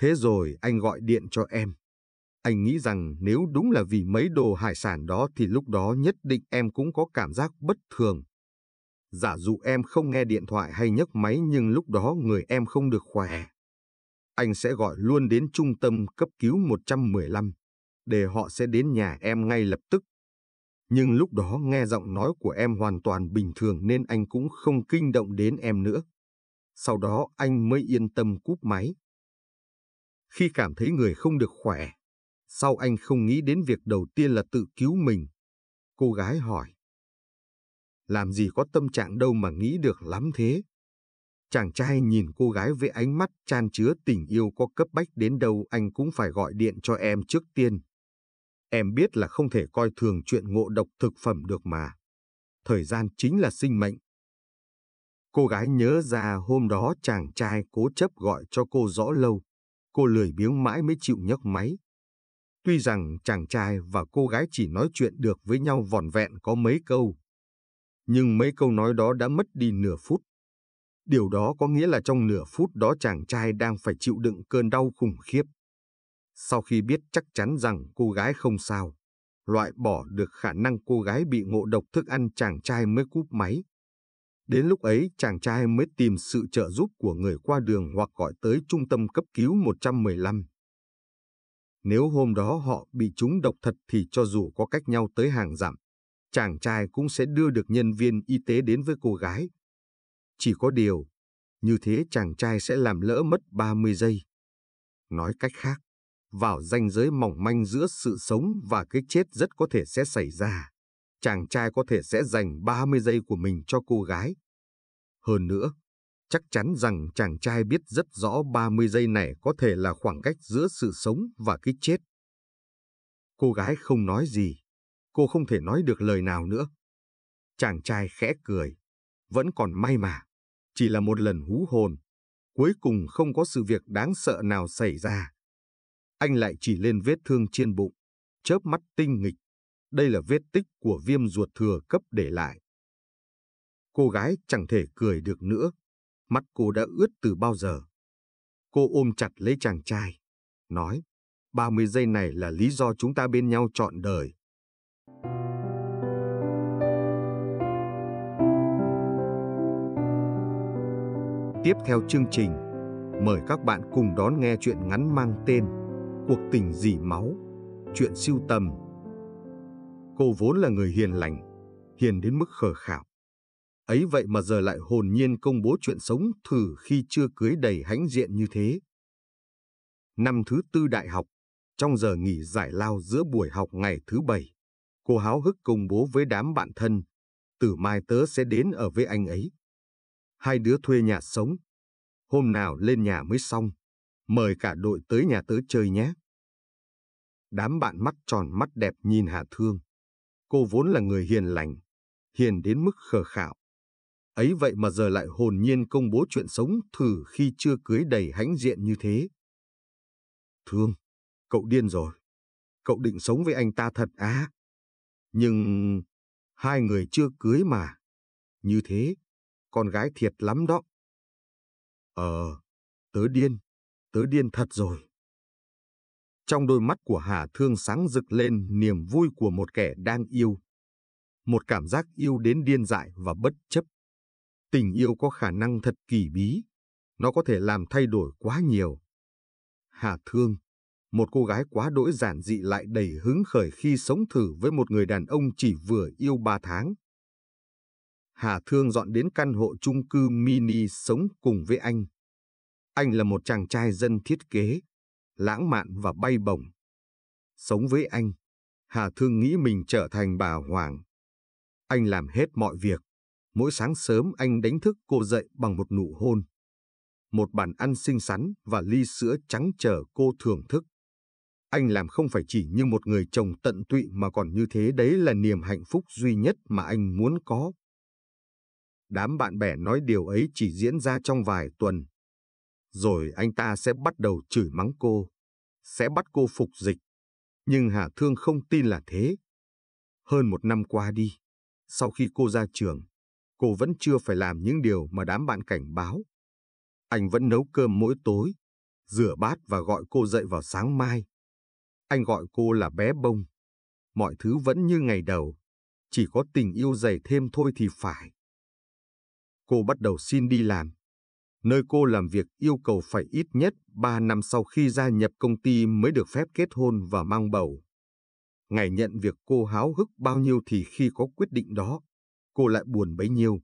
Thế rồi anh gọi điện cho em. Anh nghĩ rằng nếu đúng là vì mấy đồ hải sản đó thì lúc đó nhất định em cũng có cảm giác bất thường. Giả dụ em không nghe điện thoại hay nhấc máy nhưng lúc đó người em không được khỏe. Anh sẽ gọi luôn đến trung tâm cấp cứu 115, để họ sẽ đến nhà em ngay lập tức. Nhưng lúc đó nghe giọng nói của em hoàn toàn bình thường nên anh cũng không kinh động đến em nữa. Sau đó anh mới yên tâm cúp máy. Khi cảm thấy người không được khỏe, sau anh không nghĩ đến việc đầu tiên là tự cứu mình. Cô gái hỏi. Làm gì có tâm trạng đâu mà nghĩ được lắm thế. Chàng trai nhìn cô gái với ánh mắt chan chứa tình yêu có cấp bách đến đâu anh cũng phải gọi điện cho em trước tiên. Em biết là không thể coi thường chuyện ngộ độc thực phẩm được mà. Thời gian chính là sinh mệnh. Cô gái nhớ ra hôm đó chàng trai cố chấp gọi cho cô rõ lâu. Cô lười biếng mãi mới chịu nhấc máy. Tuy rằng chàng trai và cô gái chỉ nói chuyện được với nhau vòn vẹn có mấy câu, nhưng mấy câu nói đó đã mất đi nửa phút. Điều đó có nghĩa là trong nửa phút đó chàng trai đang phải chịu đựng cơn đau khủng khiếp. Sau khi biết chắc chắn rằng cô gái không sao, loại bỏ được khả năng cô gái bị ngộ độc thức ăn chàng trai mới cúp máy. Đến lúc ấy chàng trai mới tìm sự trợ giúp của người qua đường hoặc gọi tới trung tâm cấp cứu 115. Nếu hôm đó họ bị chúng độc thật thì cho dù có cách nhau tới hàng dặm, chàng trai cũng sẽ đưa được nhân viên y tế đến với cô gái. Chỉ có điều, như thế chàng trai sẽ làm lỡ mất 30 giây. Nói cách khác, vào ranh giới mỏng manh giữa sự sống và cái chết rất có thể sẽ xảy ra. Chàng trai có thể sẽ dành 30 giây của mình cho cô gái. Hơn nữa, Chắc chắn rằng chàng trai biết rất rõ 30 giây này có thể là khoảng cách giữa sự sống và cái chết. Cô gái không nói gì, cô không thể nói được lời nào nữa. Chàng trai khẽ cười, vẫn còn may mà, chỉ là một lần hú hồn, cuối cùng không có sự việc đáng sợ nào xảy ra. Anh lại chỉ lên vết thương trên bụng, chớp mắt tinh nghịch, đây là vết tích của viêm ruột thừa cấp để lại. Cô gái chẳng thể cười được nữa, Mắt cô đã ướt từ bao giờ. Cô ôm chặt lấy chàng trai, nói, 30 giây này là lý do chúng ta bên nhau chọn đời. Tiếp theo chương trình, mời các bạn cùng đón nghe chuyện ngắn mang tên Cuộc tình dỉ máu, chuyện siêu tầm. Cô vốn là người hiền lành, hiền đến mức khờ khảo ấy vậy mà giờ lại hồn nhiên công bố chuyện sống thử khi chưa cưới đầy hãnh diện như thế. Năm thứ tư đại học, trong giờ nghỉ giải lao giữa buổi học ngày thứ bảy, cô háo hức công bố với đám bạn thân, từ mai tớ sẽ đến ở với anh ấy. Hai đứa thuê nhà sống, hôm nào lên nhà mới xong, mời cả đội tới nhà tớ chơi nhé. Đám bạn mắt tròn mắt đẹp nhìn Hà Thương. Cô vốn là người hiền lành, hiền đến mức khờ khạo ấy vậy mà giờ lại hồn nhiên công bố chuyện sống thử khi chưa cưới đầy hãnh diện như thế. Thương, cậu điên rồi. Cậu định sống với anh ta thật á. Nhưng hai người chưa cưới mà. Như thế, con gái thiệt lắm đó. Ờ, tớ điên, tớ điên thật rồi. Trong đôi mắt của Hà Thương sáng rực lên niềm vui của một kẻ đang yêu. Một cảm giác yêu đến điên dại và bất chấp Tình yêu có khả năng thật kỳ bí, nó có thể làm thay đổi quá nhiều. Hà Thương, một cô gái quá đỗi giản dị lại đầy hứng khởi khi sống thử với một người đàn ông chỉ vừa yêu ba tháng. Hà Thương dọn đến căn hộ chung cư mini sống cùng với anh. Anh là một chàng trai dân thiết kế, lãng mạn và bay bổng. Sống với anh, Hà Thương nghĩ mình trở thành bà Hoàng. Anh làm hết mọi việc, Mỗi sáng sớm anh đánh thức cô dậy bằng một nụ hôn. Một bàn ăn xinh xắn và ly sữa trắng chờ cô thưởng thức. Anh làm không phải chỉ như một người chồng tận tụy mà còn như thế đấy là niềm hạnh phúc duy nhất mà anh muốn có. Đám bạn bè nói điều ấy chỉ diễn ra trong vài tuần. Rồi anh ta sẽ bắt đầu chửi mắng cô, sẽ bắt cô phục dịch. Nhưng Hà Thương không tin là thế. Hơn một năm qua đi, sau khi cô ra trường, cô vẫn chưa phải làm những điều mà đám bạn cảnh báo. Anh vẫn nấu cơm mỗi tối, rửa bát và gọi cô dậy vào sáng mai. Anh gọi cô là bé bông. Mọi thứ vẫn như ngày đầu, chỉ có tình yêu dày thêm thôi thì phải. Cô bắt đầu xin đi làm. Nơi cô làm việc yêu cầu phải ít nhất 3 năm sau khi gia nhập công ty mới được phép kết hôn và mang bầu. Ngày nhận việc cô háo hức bao nhiêu thì khi có quyết định đó, cô lại buồn bấy nhiêu.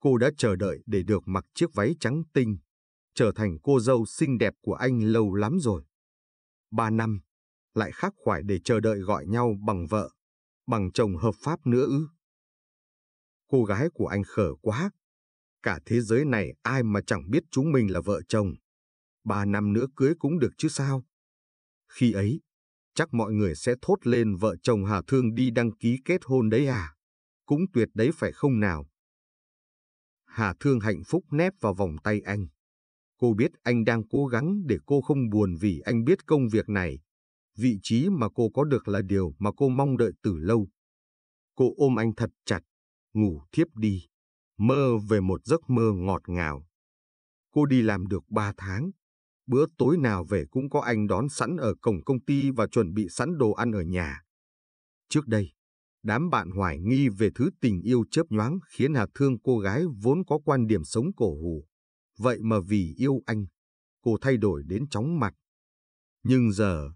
Cô đã chờ đợi để được mặc chiếc váy trắng tinh, trở thành cô dâu xinh đẹp của anh lâu lắm rồi. Ba năm, lại khác khoải để chờ đợi gọi nhau bằng vợ, bằng chồng hợp pháp nữa ư. Cô gái của anh khở quá, cả thế giới này ai mà chẳng biết chúng mình là vợ chồng. Ba năm nữa cưới cũng được chứ sao. Khi ấy, chắc mọi người sẽ thốt lên vợ chồng Hà Thương đi đăng ký kết hôn đấy à cũng tuyệt đấy phải không nào? Hà Thương hạnh phúc nép vào vòng tay anh. Cô biết anh đang cố gắng để cô không buồn vì anh biết công việc này. Vị trí mà cô có được là điều mà cô mong đợi từ lâu. Cô ôm anh thật chặt, ngủ thiếp đi, mơ về một giấc mơ ngọt ngào. Cô đi làm được ba tháng, bữa tối nào về cũng có anh đón sẵn ở cổng công ty và chuẩn bị sẵn đồ ăn ở nhà. Trước đây, Đám bạn hoài nghi về thứ tình yêu chớp nhoáng khiến Hà thương cô gái vốn có quan điểm sống cổ hủ. Vậy mà vì yêu anh, cô thay đổi đến chóng mặt. Nhưng giờ,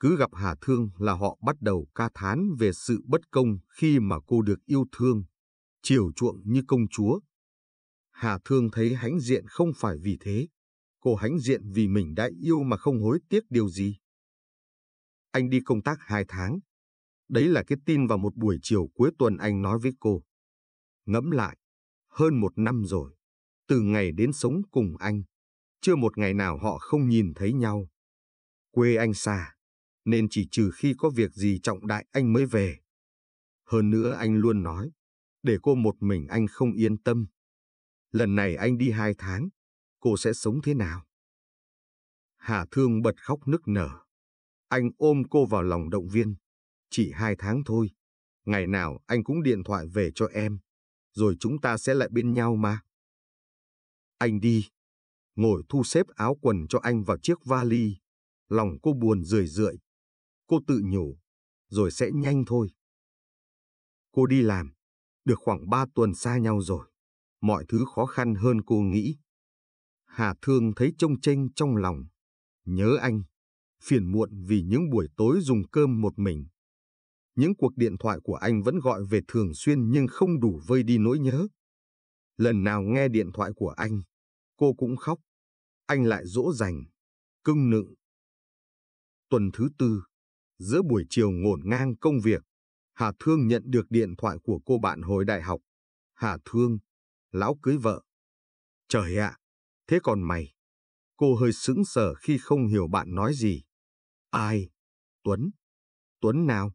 cứ gặp Hà Thương là họ bắt đầu ca thán về sự bất công khi mà cô được yêu thương, chiều chuộng như công chúa. Hà Thương thấy hãnh diện không phải vì thế. Cô hãnh diện vì mình đã yêu mà không hối tiếc điều gì. Anh đi công tác hai tháng, Đấy là cái tin vào một buổi chiều cuối tuần anh nói với cô. Ngẫm lại, hơn một năm rồi, từ ngày đến sống cùng anh, chưa một ngày nào họ không nhìn thấy nhau. Quê anh xa, nên chỉ trừ khi có việc gì trọng đại anh mới về. Hơn nữa anh luôn nói, để cô một mình anh không yên tâm. Lần này anh đi hai tháng, cô sẽ sống thế nào? Hà Thương bật khóc nức nở. Anh ôm cô vào lòng động viên. Chỉ hai tháng thôi, ngày nào anh cũng điện thoại về cho em, rồi chúng ta sẽ lại bên nhau mà. Anh đi, ngồi thu xếp áo quần cho anh vào chiếc vali, lòng cô buồn rười rượi. Cô tự nhủ, rồi sẽ nhanh thôi. Cô đi làm, được khoảng ba tuần xa nhau rồi, mọi thứ khó khăn hơn cô nghĩ. Hà Thương thấy trông chênh trong lòng, nhớ anh, phiền muộn vì những buổi tối dùng cơm một mình những cuộc điện thoại của anh vẫn gọi về thường xuyên nhưng không đủ vơi đi nỗi nhớ. Lần nào nghe điện thoại của anh, cô cũng khóc. Anh lại dỗ dành, cưng nựng. Tuần thứ tư, giữa buổi chiều ngổn ngang công việc, Hà Thương nhận được điện thoại của cô bạn hồi đại học. Hà Thương, lão cưới vợ. Trời ạ, thế còn mày? Cô hơi sững sờ khi không hiểu bạn nói gì. Ai? Tuấn? Tuấn nào?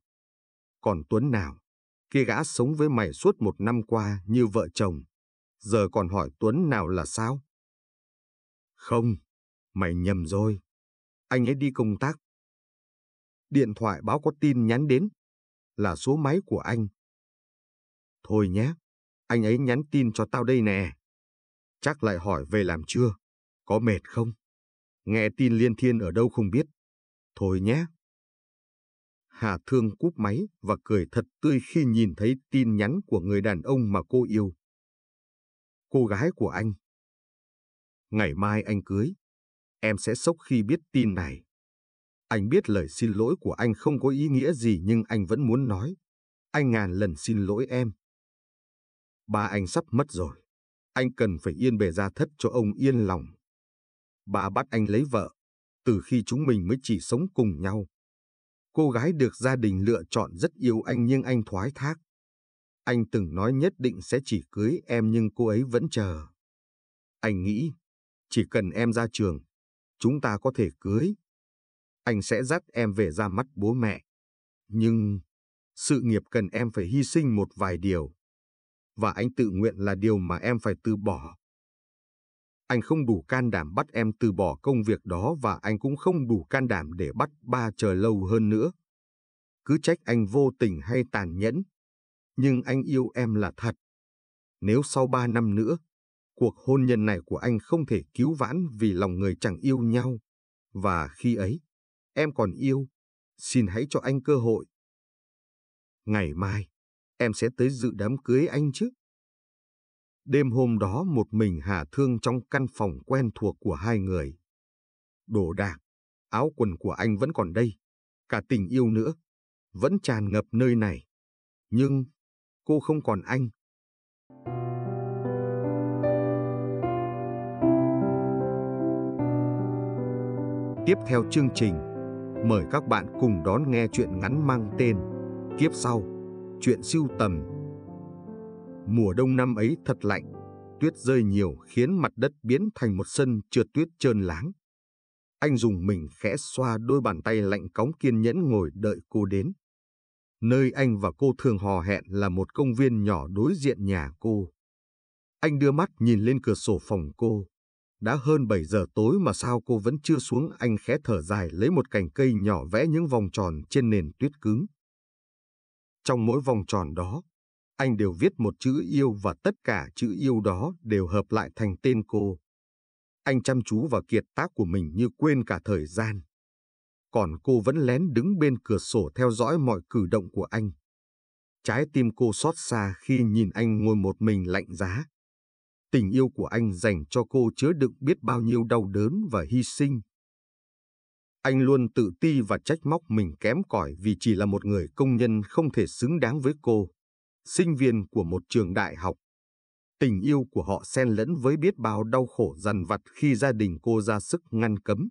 Còn Tuấn nào, kia gã sống với mày suốt một năm qua như vợ chồng, giờ còn hỏi Tuấn nào là sao? Không, mày nhầm rồi. Anh ấy đi công tác. Điện thoại báo có tin nhắn đến, là số máy của anh. Thôi nhé, anh ấy nhắn tin cho tao đây nè. Chắc lại hỏi về làm chưa, có mệt không? Nghe tin liên thiên ở đâu không biết. Thôi nhé. Hà Thương cúp máy và cười thật tươi khi nhìn thấy tin nhắn của người đàn ông mà cô yêu. Cô gái của anh. Ngày mai anh cưới. Em sẽ sốc khi biết tin này. Anh biết lời xin lỗi của anh không có ý nghĩa gì nhưng anh vẫn muốn nói. Anh ngàn lần xin lỗi em. Ba anh sắp mất rồi. Anh cần phải yên bề ra thất cho ông yên lòng. Bà bắt anh lấy vợ. Từ khi chúng mình mới chỉ sống cùng nhau, Cô gái được gia đình lựa chọn rất yêu anh nhưng anh thoái thác. Anh từng nói nhất định sẽ chỉ cưới em nhưng cô ấy vẫn chờ. Anh nghĩ, chỉ cần em ra trường, chúng ta có thể cưới. Anh sẽ dắt em về ra mắt bố mẹ. Nhưng, sự nghiệp cần em phải hy sinh một vài điều. Và anh tự nguyện là điều mà em phải từ bỏ. Anh không đủ can đảm bắt em từ bỏ công việc đó và anh cũng không đủ can đảm để bắt ba chờ lâu hơn nữa. Cứ trách anh vô tình hay tàn nhẫn. Nhưng anh yêu em là thật. Nếu sau ba năm nữa, cuộc hôn nhân này của anh không thể cứu vãn vì lòng người chẳng yêu nhau. Và khi ấy, em còn yêu, xin hãy cho anh cơ hội. Ngày mai, em sẽ tới dự đám cưới anh chứ? Đêm hôm đó một mình Hà Thương trong căn phòng quen thuộc của hai người. Đồ đạc, áo quần của anh vẫn còn đây, cả tình yêu nữa, vẫn tràn ngập nơi này. Nhưng cô không còn anh. Tiếp theo chương trình, mời các bạn cùng đón nghe chuyện ngắn mang tên Kiếp sau, chuyện siêu tầm Mùa đông năm ấy thật lạnh, tuyết rơi nhiều khiến mặt đất biến thành một sân trượt tuyết trơn láng. Anh dùng mình khẽ xoa đôi bàn tay lạnh cóng kiên nhẫn ngồi đợi cô đến. Nơi anh và cô thường hò hẹn là một công viên nhỏ đối diện nhà cô. Anh đưa mắt nhìn lên cửa sổ phòng cô. Đã hơn 7 giờ tối mà sao cô vẫn chưa xuống anh khẽ thở dài lấy một cành cây nhỏ vẽ những vòng tròn trên nền tuyết cứng. Trong mỗi vòng tròn đó, anh đều viết một chữ yêu và tất cả chữ yêu đó đều hợp lại thành tên cô. Anh chăm chú vào kiệt tác của mình như quên cả thời gian. Còn cô vẫn lén đứng bên cửa sổ theo dõi mọi cử động của anh. Trái tim cô xót xa khi nhìn anh ngồi một mình lạnh giá. Tình yêu của anh dành cho cô chứa đựng biết bao nhiêu đau đớn và hy sinh. Anh luôn tự ti và trách móc mình kém cỏi vì chỉ là một người công nhân không thể xứng đáng với cô sinh viên của một trường đại học. Tình yêu của họ xen lẫn với biết bao đau khổ dằn vặt khi gia đình cô ra sức ngăn cấm.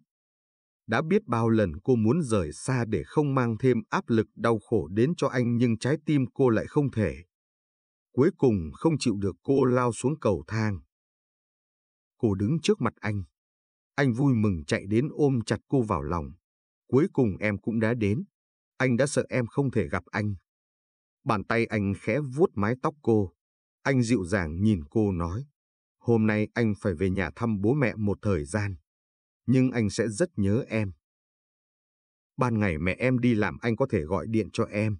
Đã biết bao lần cô muốn rời xa để không mang thêm áp lực đau khổ đến cho anh nhưng trái tim cô lại không thể. Cuối cùng không chịu được cô lao xuống cầu thang. Cô đứng trước mặt anh. Anh vui mừng chạy đến ôm chặt cô vào lòng. Cuối cùng em cũng đã đến. Anh đã sợ em không thể gặp anh. Bàn tay anh khẽ vuốt mái tóc cô. Anh dịu dàng nhìn cô nói. Hôm nay anh phải về nhà thăm bố mẹ một thời gian. Nhưng anh sẽ rất nhớ em. Ban ngày mẹ em đi làm anh có thể gọi điện cho em.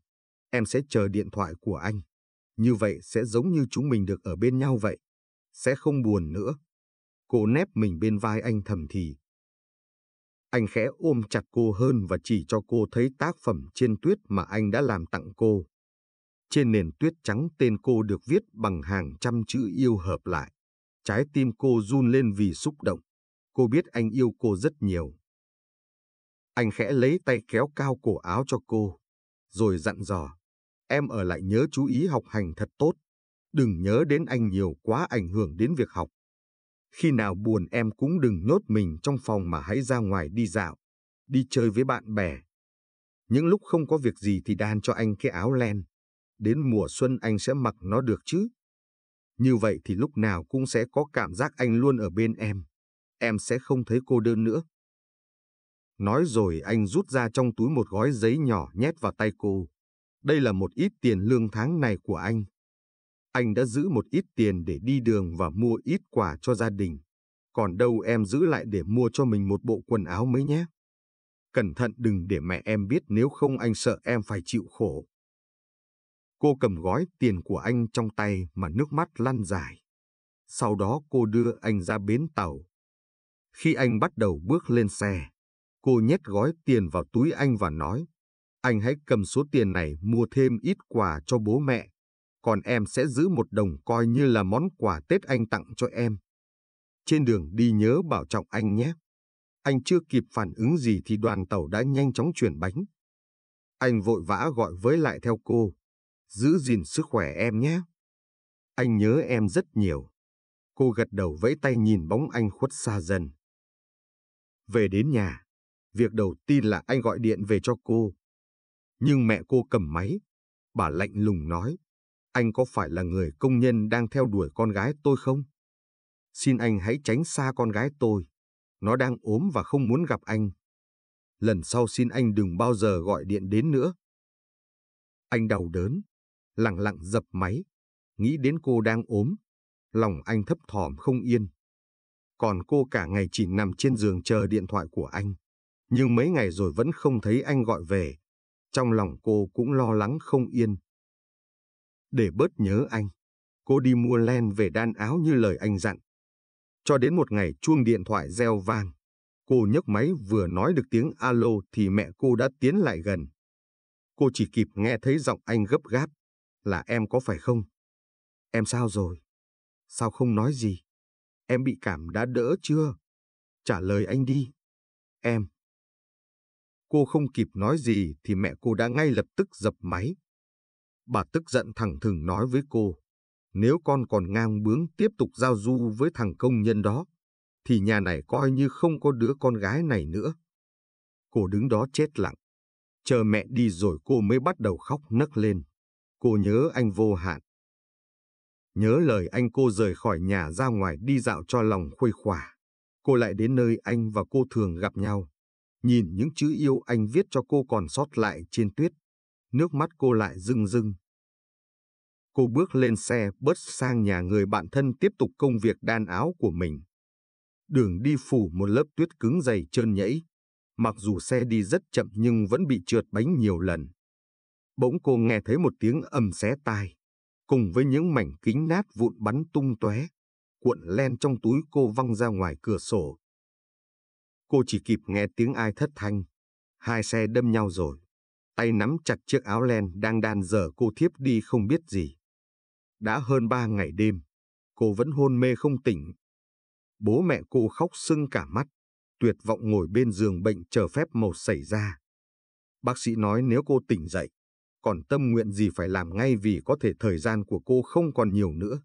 Em sẽ chờ điện thoại của anh. Như vậy sẽ giống như chúng mình được ở bên nhau vậy. Sẽ không buồn nữa. Cô nép mình bên vai anh thầm thì. Anh khẽ ôm chặt cô hơn và chỉ cho cô thấy tác phẩm trên tuyết mà anh đã làm tặng cô. Trên nền tuyết trắng tên cô được viết bằng hàng trăm chữ yêu hợp lại. Trái tim cô run lên vì xúc động. Cô biết anh yêu cô rất nhiều. Anh khẽ lấy tay kéo cao cổ áo cho cô, rồi dặn dò. Em ở lại nhớ chú ý học hành thật tốt. Đừng nhớ đến anh nhiều quá ảnh hưởng đến việc học. Khi nào buồn em cũng đừng nhốt mình trong phòng mà hãy ra ngoài đi dạo, đi chơi với bạn bè. Những lúc không có việc gì thì đan cho anh cái áo len, đến mùa xuân anh sẽ mặc nó được chứ. Như vậy thì lúc nào cũng sẽ có cảm giác anh luôn ở bên em. Em sẽ không thấy cô đơn nữa. Nói rồi anh rút ra trong túi một gói giấy nhỏ nhét vào tay cô. Đây là một ít tiền lương tháng này của anh. Anh đã giữ một ít tiền để đi đường và mua ít quà cho gia đình. Còn đâu em giữ lại để mua cho mình một bộ quần áo mới nhé. Cẩn thận đừng để mẹ em biết nếu không anh sợ em phải chịu khổ. Cô cầm gói tiền của anh trong tay mà nước mắt lăn dài. Sau đó cô đưa anh ra bến tàu. Khi anh bắt đầu bước lên xe, cô nhét gói tiền vào túi anh và nói, anh hãy cầm số tiền này mua thêm ít quà cho bố mẹ, còn em sẽ giữ một đồng coi như là món quà Tết anh tặng cho em. Trên đường đi nhớ bảo trọng anh nhé. Anh chưa kịp phản ứng gì thì đoàn tàu đã nhanh chóng chuyển bánh. Anh vội vã gọi với lại theo cô, giữ gìn sức khỏe em nhé. Anh nhớ em rất nhiều. Cô gật đầu vẫy tay nhìn bóng anh khuất xa dần. Về đến nhà, việc đầu tiên là anh gọi điện về cho cô. Nhưng mẹ cô cầm máy, bà lạnh lùng nói, anh có phải là người công nhân đang theo đuổi con gái tôi không? Xin anh hãy tránh xa con gái tôi, nó đang ốm và không muốn gặp anh. Lần sau xin anh đừng bao giờ gọi điện đến nữa. Anh đau đớn, lặng lặng dập máy, nghĩ đến cô đang ốm, lòng anh thấp thỏm không yên. Còn cô cả ngày chỉ nằm trên giường chờ điện thoại của anh, nhưng mấy ngày rồi vẫn không thấy anh gọi về, trong lòng cô cũng lo lắng không yên. Để bớt nhớ anh, cô đi mua len về đan áo như lời anh dặn. Cho đến một ngày chuông điện thoại reo vang, cô nhấc máy vừa nói được tiếng alo thì mẹ cô đã tiến lại gần. Cô chỉ kịp nghe thấy giọng anh gấp gáp là em có phải không? Em sao rồi? Sao không nói gì? Em bị cảm đã đỡ chưa? Trả lời anh đi. Em. Cô không kịp nói gì thì mẹ cô đã ngay lập tức dập máy. Bà tức giận thẳng thừng nói với cô, nếu con còn ngang bướng tiếp tục giao du với thằng công nhân đó, thì nhà này coi như không có đứa con gái này nữa. Cô đứng đó chết lặng, chờ mẹ đi rồi cô mới bắt đầu khóc nấc lên cô nhớ anh vô hạn. Nhớ lời anh cô rời khỏi nhà ra ngoài đi dạo cho lòng khuây khỏa. Cô lại đến nơi anh và cô thường gặp nhau. Nhìn những chữ yêu anh viết cho cô còn sót lại trên tuyết. Nước mắt cô lại rưng rưng. Cô bước lên xe bớt sang nhà người bạn thân tiếp tục công việc đan áo của mình. Đường đi phủ một lớp tuyết cứng dày trơn nhẫy. Mặc dù xe đi rất chậm nhưng vẫn bị trượt bánh nhiều lần. Bỗng cô nghe thấy một tiếng ầm xé tai, cùng với những mảnh kính nát vụn bắn tung tóe, cuộn len trong túi cô văng ra ngoài cửa sổ. Cô chỉ kịp nghe tiếng ai thất thanh, hai xe đâm nhau rồi, tay nắm chặt chiếc áo len đang đan dở cô thiếp đi không biết gì. Đã hơn ba ngày đêm, cô vẫn hôn mê không tỉnh. Bố mẹ cô khóc sưng cả mắt, tuyệt vọng ngồi bên giường bệnh chờ phép màu xảy ra. Bác sĩ nói nếu cô tỉnh dậy, còn tâm nguyện gì phải làm ngay vì có thể thời gian của cô không còn nhiều nữa.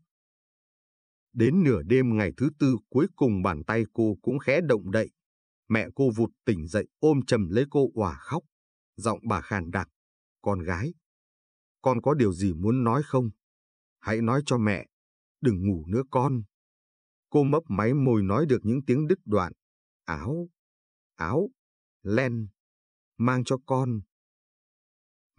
Đến nửa đêm ngày thứ tư cuối cùng bàn tay cô cũng khẽ động đậy. Mẹ cô vụt tỉnh dậy ôm chầm lấy cô òa khóc. Giọng bà khàn đặc. Con gái, con có điều gì muốn nói không? Hãy nói cho mẹ, đừng ngủ nữa con. Cô mấp máy môi nói được những tiếng đứt đoạn. Áo, áo, len, mang cho con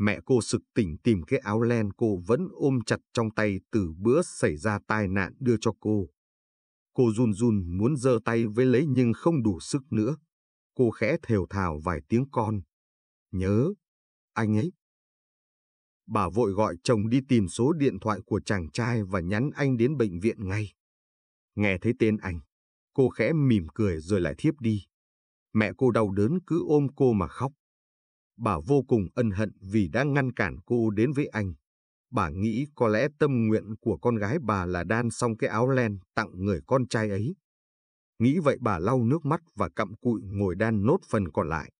mẹ cô sực tỉnh tìm cái áo len cô vẫn ôm chặt trong tay từ bữa xảy ra tai nạn đưa cho cô. Cô run run muốn giơ tay với lấy nhưng không đủ sức nữa. Cô khẽ thều thào vài tiếng con. Nhớ, anh ấy. Bà vội gọi chồng đi tìm số điện thoại của chàng trai và nhắn anh đến bệnh viện ngay. Nghe thấy tên anh, cô khẽ mỉm cười rồi lại thiếp đi. Mẹ cô đau đớn cứ ôm cô mà khóc bà vô cùng ân hận vì đã ngăn cản cô đến với anh. Bà nghĩ có lẽ tâm nguyện của con gái bà là đan xong cái áo len tặng người con trai ấy. Nghĩ vậy bà lau nước mắt và cặm cụi ngồi đan nốt phần còn lại.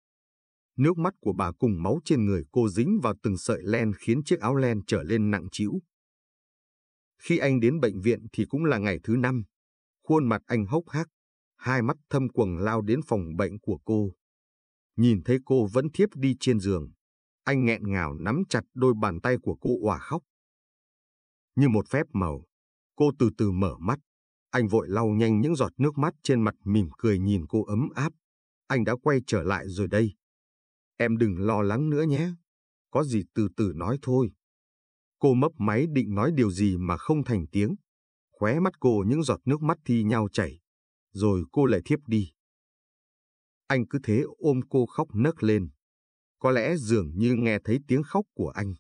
Nước mắt của bà cùng máu trên người cô dính vào từng sợi len khiến chiếc áo len trở lên nặng trĩu. Khi anh đến bệnh viện thì cũng là ngày thứ năm. Khuôn mặt anh hốc hác, hai mắt thâm quầng lao đến phòng bệnh của cô nhìn thấy cô vẫn thiếp đi trên giường. Anh nghẹn ngào nắm chặt đôi bàn tay của cô òa khóc. Như một phép màu, cô từ từ mở mắt. Anh vội lau nhanh những giọt nước mắt trên mặt mỉm cười nhìn cô ấm áp. Anh đã quay trở lại rồi đây. Em đừng lo lắng nữa nhé. Có gì từ từ nói thôi. Cô mấp máy định nói điều gì mà không thành tiếng. Khóe mắt cô những giọt nước mắt thi nhau chảy. Rồi cô lại thiếp đi. Anh cứ thế ôm cô khóc nấc lên. Có lẽ dường như nghe thấy tiếng khóc của anh.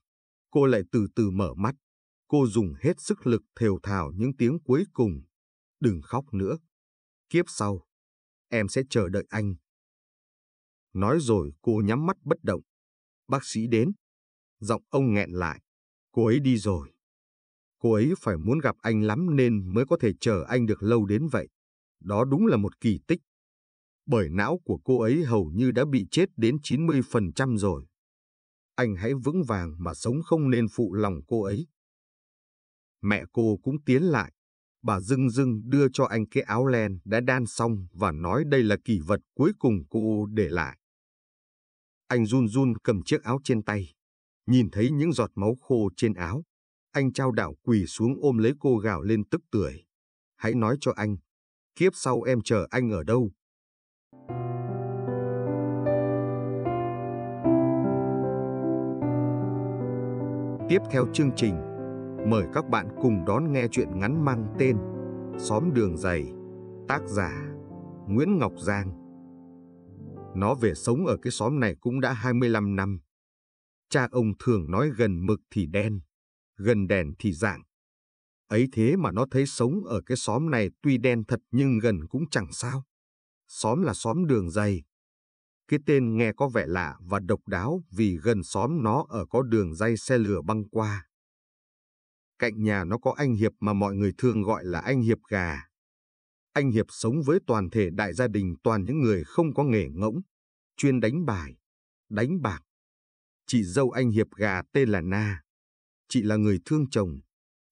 Cô lại từ từ mở mắt. Cô dùng hết sức lực thều thào những tiếng cuối cùng. Đừng khóc nữa. Kiếp sau, em sẽ chờ đợi anh. Nói rồi cô nhắm mắt bất động. Bác sĩ đến. Giọng ông nghẹn lại. Cô ấy đi rồi. Cô ấy phải muốn gặp anh lắm nên mới có thể chờ anh được lâu đến vậy. Đó đúng là một kỳ tích bởi não của cô ấy hầu như đã bị chết đến 90% rồi. Anh hãy vững vàng mà sống không nên phụ lòng cô ấy. Mẹ cô cũng tiến lại, bà dưng dưng đưa cho anh cái áo len đã đan xong và nói đây là kỷ vật cuối cùng cô để lại. Anh run run cầm chiếc áo trên tay, nhìn thấy những giọt máu khô trên áo. Anh trao đảo quỳ xuống ôm lấy cô gào lên tức tưởi. Hãy nói cho anh, kiếp sau em chờ anh ở đâu, Tiếp theo chương trình, mời các bạn cùng đón nghe chuyện ngắn mang tên Xóm đường dày, tác giả Nguyễn Ngọc Giang. Nó về sống ở cái xóm này cũng đã 25 năm. Cha ông thường nói gần mực thì đen, gần đèn thì dạng. Ấy thế mà nó thấy sống ở cái xóm này tuy đen thật nhưng gần cũng chẳng sao xóm là xóm đường dây. Cái tên nghe có vẻ lạ và độc đáo vì gần xóm nó ở có đường dây xe lửa băng qua. Cạnh nhà nó có anh Hiệp mà mọi người thường gọi là anh Hiệp gà. Anh Hiệp sống với toàn thể đại gia đình toàn những người không có nghề ngỗng, chuyên đánh bài, đánh bạc. Chị dâu anh Hiệp gà tên là Na. Chị là người thương chồng,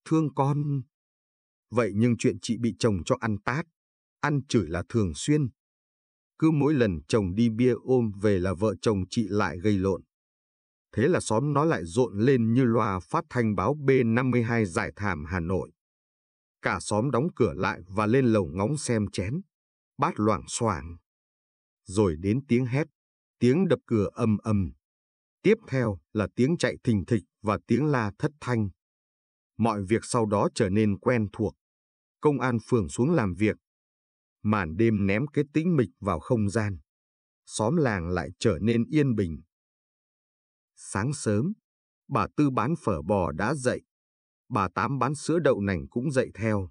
thương con. Vậy nhưng chuyện chị bị chồng cho ăn tát, ăn chửi là thường xuyên, cứ mỗi lần chồng đi bia ôm về là vợ chồng chị lại gây lộn. Thế là xóm nó lại rộn lên như loa phát thanh báo B52 giải thảm Hà Nội. Cả xóm đóng cửa lại và lên lầu ngóng xem chén, bát loảng xoảng. Rồi đến tiếng hét, tiếng đập cửa âm âm. Tiếp theo là tiếng chạy thình thịch và tiếng la thất thanh. Mọi việc sau đó trở nên quen thuộc. Công an phường xuống làm việc, màn đêm ném cái tĩnh mịch vào không gian. Xóm làng lại trở nên yên bình. Sáng sớm, bà Tư bán phở bò đã dậy. Bà Tám bán sữa đậu nành cũng dậy theo.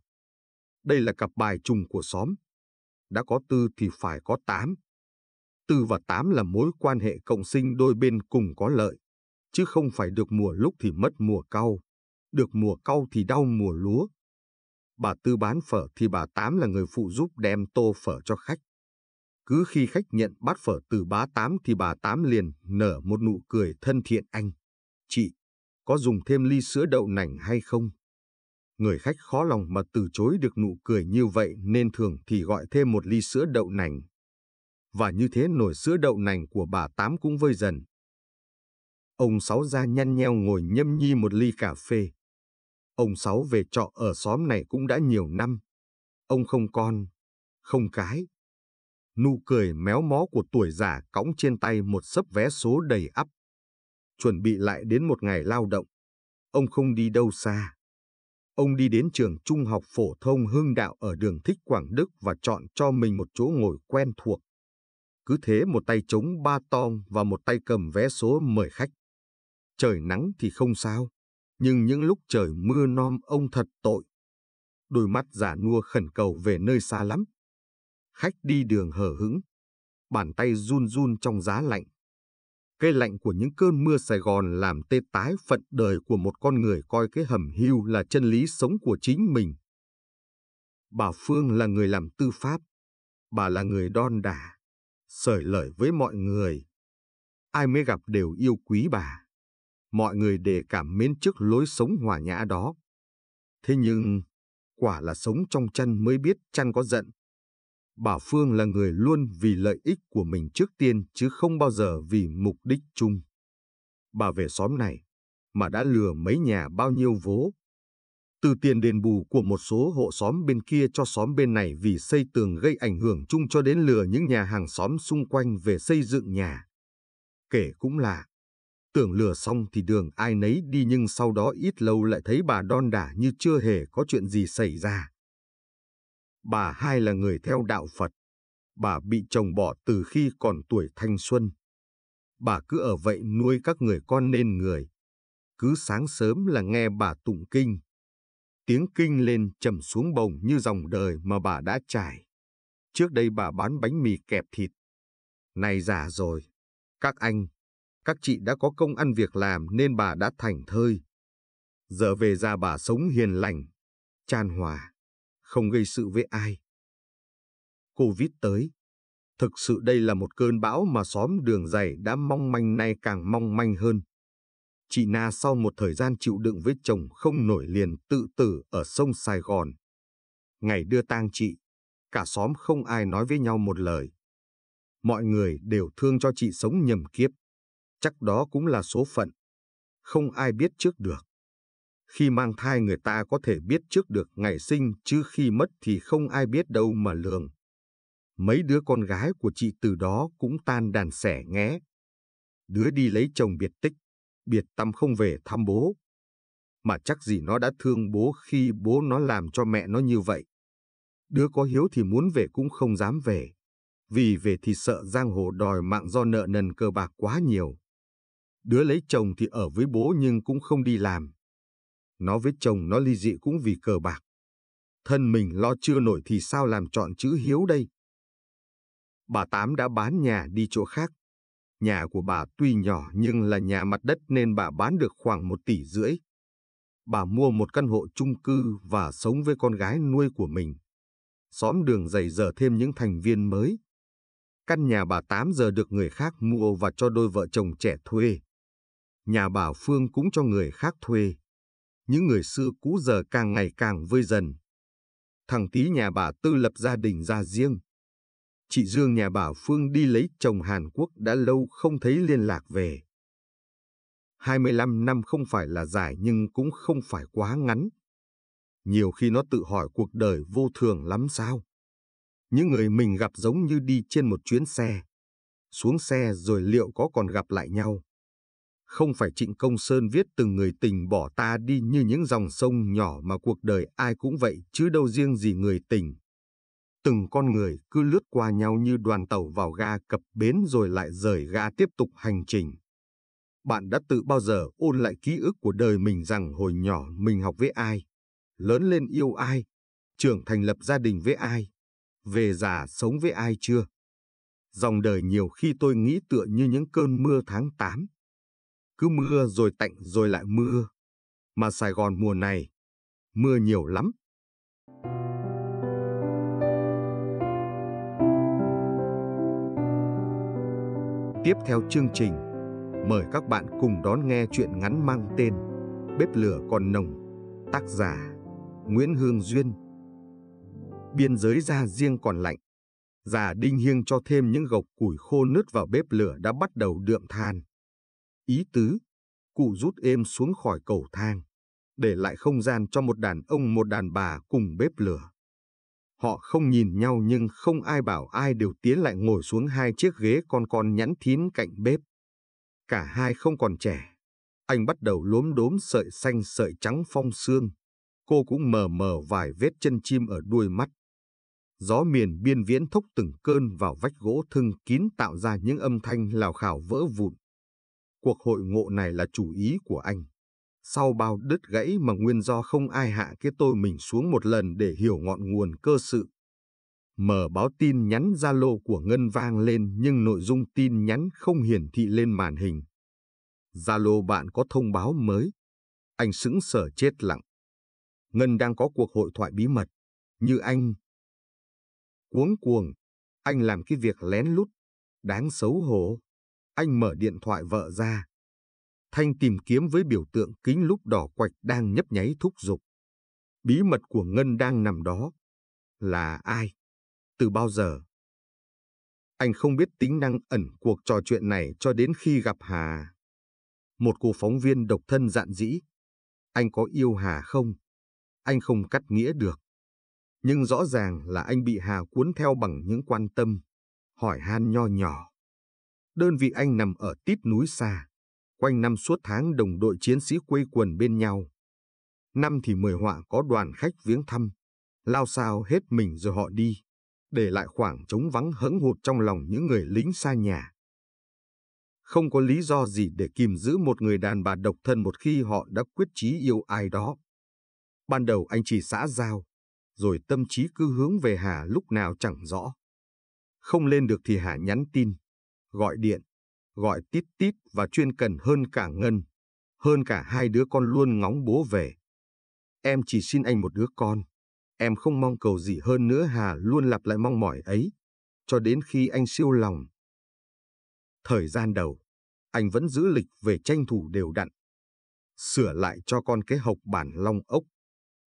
Đây là cặp bài trùng của xóm. Đã có Tư thì phải có Tám. Tư và Tám là mối quan hệ cộng sinh đôi bên cùng có lợi. Chứ không phải được mùa lúc thì mất mùa cau. Được mùa cau thì đau mùa lúa. Bà Tư bán phở thì bà Tám là người phụ giúp đem tô phở cho khách. Cứ khi khách nhận bát phở từ bà Tám thì bà Tám liền nở một nụ cười thân thiện anh. Chị, có dùng thêm ly sữa đậu nành hay không? Người khách khó lòng mà từ chối được nụ cười như vậy nên thường thì gọi thêm một ly sữa đậu nành. Và như thế nổi sữa đậu nành của bà Tám cũng vơi dần. Ông Sáu ra nhăn nheo ngồi nhâm nhi một ly cà phê. Ông Sáu về trọ ở xóm này cũng đã nhiều năm. Ông không con, không cái. Nụ cười méo mó của tuổi già cõng trên tay một sấp vé số đầy ắp. Chuẩn bị lại đến một ngày lao động. Ông không đi đâu xa. Ông đi đến trường trung học phổ thông Hưng Đạo ở đường Thích Quảng Đức và chọn cho mình một chỗ ngồi quen thuộc. Cứ thế một tay chống ba tom và một tay cầm vé số mời khách. Trời nắng thì không sao nhưng những lúc trời mưa nom ông thật tội. Đôi mắt giả nua khẩn cầu về nơi xa lắm. Khách đi đường hở hững, bàn tay run run trong giá lạnh. cây lạnh của những cơn mưa Sài Gòn làm tê tái phận đời của một con người coi cái hầm hưu là chân lý sống của chính mình. Bà Phương là người làm tư pháp, bà là người đon đả, sởi lời với mọi người. Ai mới gặp đều yêu quý bà mọi người để cảm mến trước lối sống hòa nhã đó. Thế nhưng, quả là sống trong chăn mới biết chăn có giận. Bảo Phương là người luôn vì lợi ích của mình trước tiên chứ không bao giờ vì mục đích chung. Bà về xóm này mà đã lừa mấy nhà bao nhiêu vố. Từ tiền đền bù của một số hộ xóm bên kia cho xóm bên này vì xây tường gây ảnh hưởng chung cho đến lừa những nhà hàng xóm xung quanh về xây dựng nhà. Kể cũng là Tưởng lừa xong thì đường ai nấy đi nhưng sau đó ít lâu lại thấy bà đon đả như chưa hề có chuyện gì xảy ra. Bà hai là người theo đạo Phật. Bà bị chồng bỏ từ khi còn tuổi thanh xuân. Bà cứ ở vậy nuôi các người con nên người. Cứ sáng sớm là nghe bà tụng kinh. Tiếng kinh lên trầm xuống bồng như dòng đời mà bà đã trải. Trước đây bà bán bánh mì kẹp thịt. Này già rồi, các anh, các chị đã có công ăn việc làm nên bà đã thành thơi. Giờ về già bà sống hiền lành, chan hòa, không gây sự với ai. Covid tới. Thực sự đây là một cơn bão mà xóm đường dày đã mong manh nay càng mong manh hơn. Chị Na sau một thời gian chịu đựng với chồng không nổi liền tự tử ở sông Sài Gòn. Ngày đưa tang chị, cả xóm không ai nói với nhau một lời. Mọi người đều thương cho chị sống nhầm kiếp chắc đó cũng là số phận. Không ai biết trước được. Khi mang thai người ta có thể biết trước được ngày sinh chứ khi mất thì không ai biết đâu mà lường. Mấy đứa con gái của chị từ đó cũng tan đàn sẻ nghé. Đứa đi lấy chồng biệt tích, biệt tâm không về thăm bố. Mà chắc gì nó đã thương bố khi bố nó làm cho mẹ nó như vậy. Đứa có hiếu thì muốn về cũng không dám về. Vì về thì sợ giang hồ đòi mạng do nợ nần cờ bạc quá nhiều. Đứa lấy chồng thì ở với bố nhưng cũng không đi làm. Nó với chồng nó ly dị cũng vì cờ bạc. Thân mình lo chưa nổi thì sao làm chọn chữ hiếu đây? Bà Tám đã bán nhà đi chỗ khác. Nhà của bà tuy nhỏ nhưng là nhà mặt đất nên bà bán được khoảng một tỷ rưỡi. Bà mua một căn hộ chung cư và sống với con gái nuôi của mình. Xóm đường dày dở thêm những thành viên mới. Căn nhà bà tám giờ được người khác mua và cho đôi vợ chồng trẻ thuê nhà bà Phương cũng cho người khác thuê. Những người xưa cũ giờ càng ngày càng vơi dần. Thằng tí nhà bà Tư lập gia đình ra riêng. Chị Dương nhà bà Phương đi lấy chồng Hàn Quốc đã lâu không thấy liên lạc về. 25 năm không phải là dài nhưng cũng không phải quá ngắn. Nhiều khi nó tự hỏi cuộc đời vô thường lắm sao. Những người mình gặp giống như đi trên một chuyến xe. Xuống xe rồi liệu có còn gặp lại nhau. Không phải Trịnh Công Sơn viết từng người tình bỏ ta đi như những dòng sông nhỏ mà cuộc đời ai cũng vậy chứ đâu riêng gì người tình. Từng con người cứ lướt qua nhau như đoàn tàu vào ga cập bến rồi lại rời ga tiếp tục hành trình. Bạn đã tự bao giờ ôn lại ký ức của đời mình rằng hồi nhỏ mình học với ai, lớn lên yêu ai, trưởng thành lập gia đình với ai, về già sống với ai chưa? Dòng đời nhiều khi tôi nghĩ tựa như những cơn mưa tháng 8, cứ mưa rồi tạnh rồi lại mưa. Mà Sài Gòn mùa này, mưa nhiều lắm. Tiếp theo chương trình, mời các bạn cùng đón nghe chuyện ngắn mang tên Bếp lửa còn nồng, tác giả Nguyễn Hương Duyên. Biên giới ra riêng còn lạnh, già đinh hiêng cho thêm những gộc củi khô nứt vào bếp lửa đã bắt đầu đượm than ý tứ. Cụ rút êm xuống khỏi cầu thang, để lại không gian cho một đàn ông một đàn bà cùng bếp lửa. Họ không nhìn nhau nhưng không ai bảo ai đều tiến lại ngồi xuống hai chiếc ghế con con nhẵn thín cạnh bếp. Cả hai không còn trẻ. Anh bắt đầu lốm đốm sợi xanh sợi trắng phong xương. Cô cũng mờ mờ vài vết chân chim ở đuôi mắt. Gió miền biên viễn thốc từng cơn vào vách gỗ thưng kín tạo ra những âm thanh lào khảo vỡ vụn cuộc hội ngộ này là chủ ý của anh. Sau bao đứt gãy mà nguyên do không ai hạ cái tôi mình xuống một lần để hiểu ngọn nguồn cơ sự. Mở báo tin nhắn Zalo của Ngân vang lên nhưng nội dung tin nhắn không hiển thị lên màn hình. Zalo bạn có thông báo mới. Anh sững sờ chết lặng. Ngân đang có cuộc hội thoại bí mật. Như anh. Cuống cuồng, anh làm cái việc lén lút, đáng xấu hổ anh mở điện thoại vợ ra. Thanh tìm kiếm với biểu tượng kính lúc đỏ quạch đang nhấp nháy thúc giục. Bí mật của Ngân đang nằm đó. Là ai? Từ bao giờ? Anh không biết tính năng ẩn cuộc trò chuyện này cho đến khi gặp Hà. Một cô phóng viên độc thân dạn dĩ. Anh có yêu Hà không? Anh không cắt nghĩa được. Nhưng rõ ràng là anh bị Hà cuốn theo bằng những quan tâm, hỏi han nho nhỏ. Đơn vị anh nằm ở tít núi xa, quanh năm suốt tháng đồng đội chiến sĩ quây quần bên nhau. Năm thì mười họa có đoàn khách viếng thăm, lao sao hết mình rồi họ đi, để lại khoảng trống vắng hững hụt trong lòng những người lính xa nhà. Không có lý do gì để kìm giữ một người đàn bà độc thân một khi họ đã quyết chí yêu ai đó. Ban đầu anh chỉ xã giao, rồi tâm trí cứ hướng về Hà lúc nào chẳng rõ. Không lên được thì Hà nhắn tin, gọi điện, gọi tít tít và chuyên cần hơn cả Ngân, hơn cả hai đứa con luôn ngóng bố về. Em chỉ xin anh một đứa con, em không mong cầu gì hơn nữa Hà luôn lặp lại mong mỏi ấy, cho đến khi anh siêu lòng. Thời gian đầu, anh vẫn giữ lịch về tranh thủ đều đặn, sửa lại cho con cái hộc bản long ốc,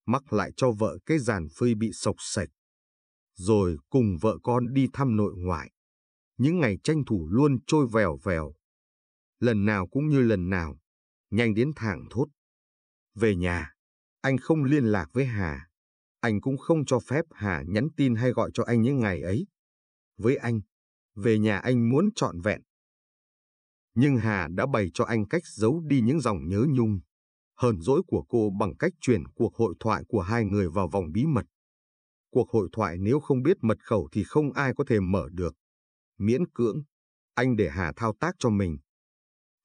mắc lại cho vợ cái giàn phơi bị sộc sạch, rồi cùng vợ con đi thăm nội ngoại những ngày tranh thủ luôn trôi vèo vèo. Lần nào cũng như lần nào, nhanh đến thẳng thốt. Về nhà, anh không liên lạc với Hà. Anh cũng không cho phép Hà nhắn tin hay gọi cho anh những ngày ấy. Với anh, về nhà anh muốn trọn vẹn. Nhưng Hà đã bày cho anh cách giấu đi những dòng nhớ nhung, hờn dỗi của cô bằng cách chuyển cuộc hội thoại của hai người vào vòng bí mật. Cuộc hội thoại nếu không biết mật khẩu thì không ai có thể mở được miễn cưỡng, anh để Hà thao tác cho mình.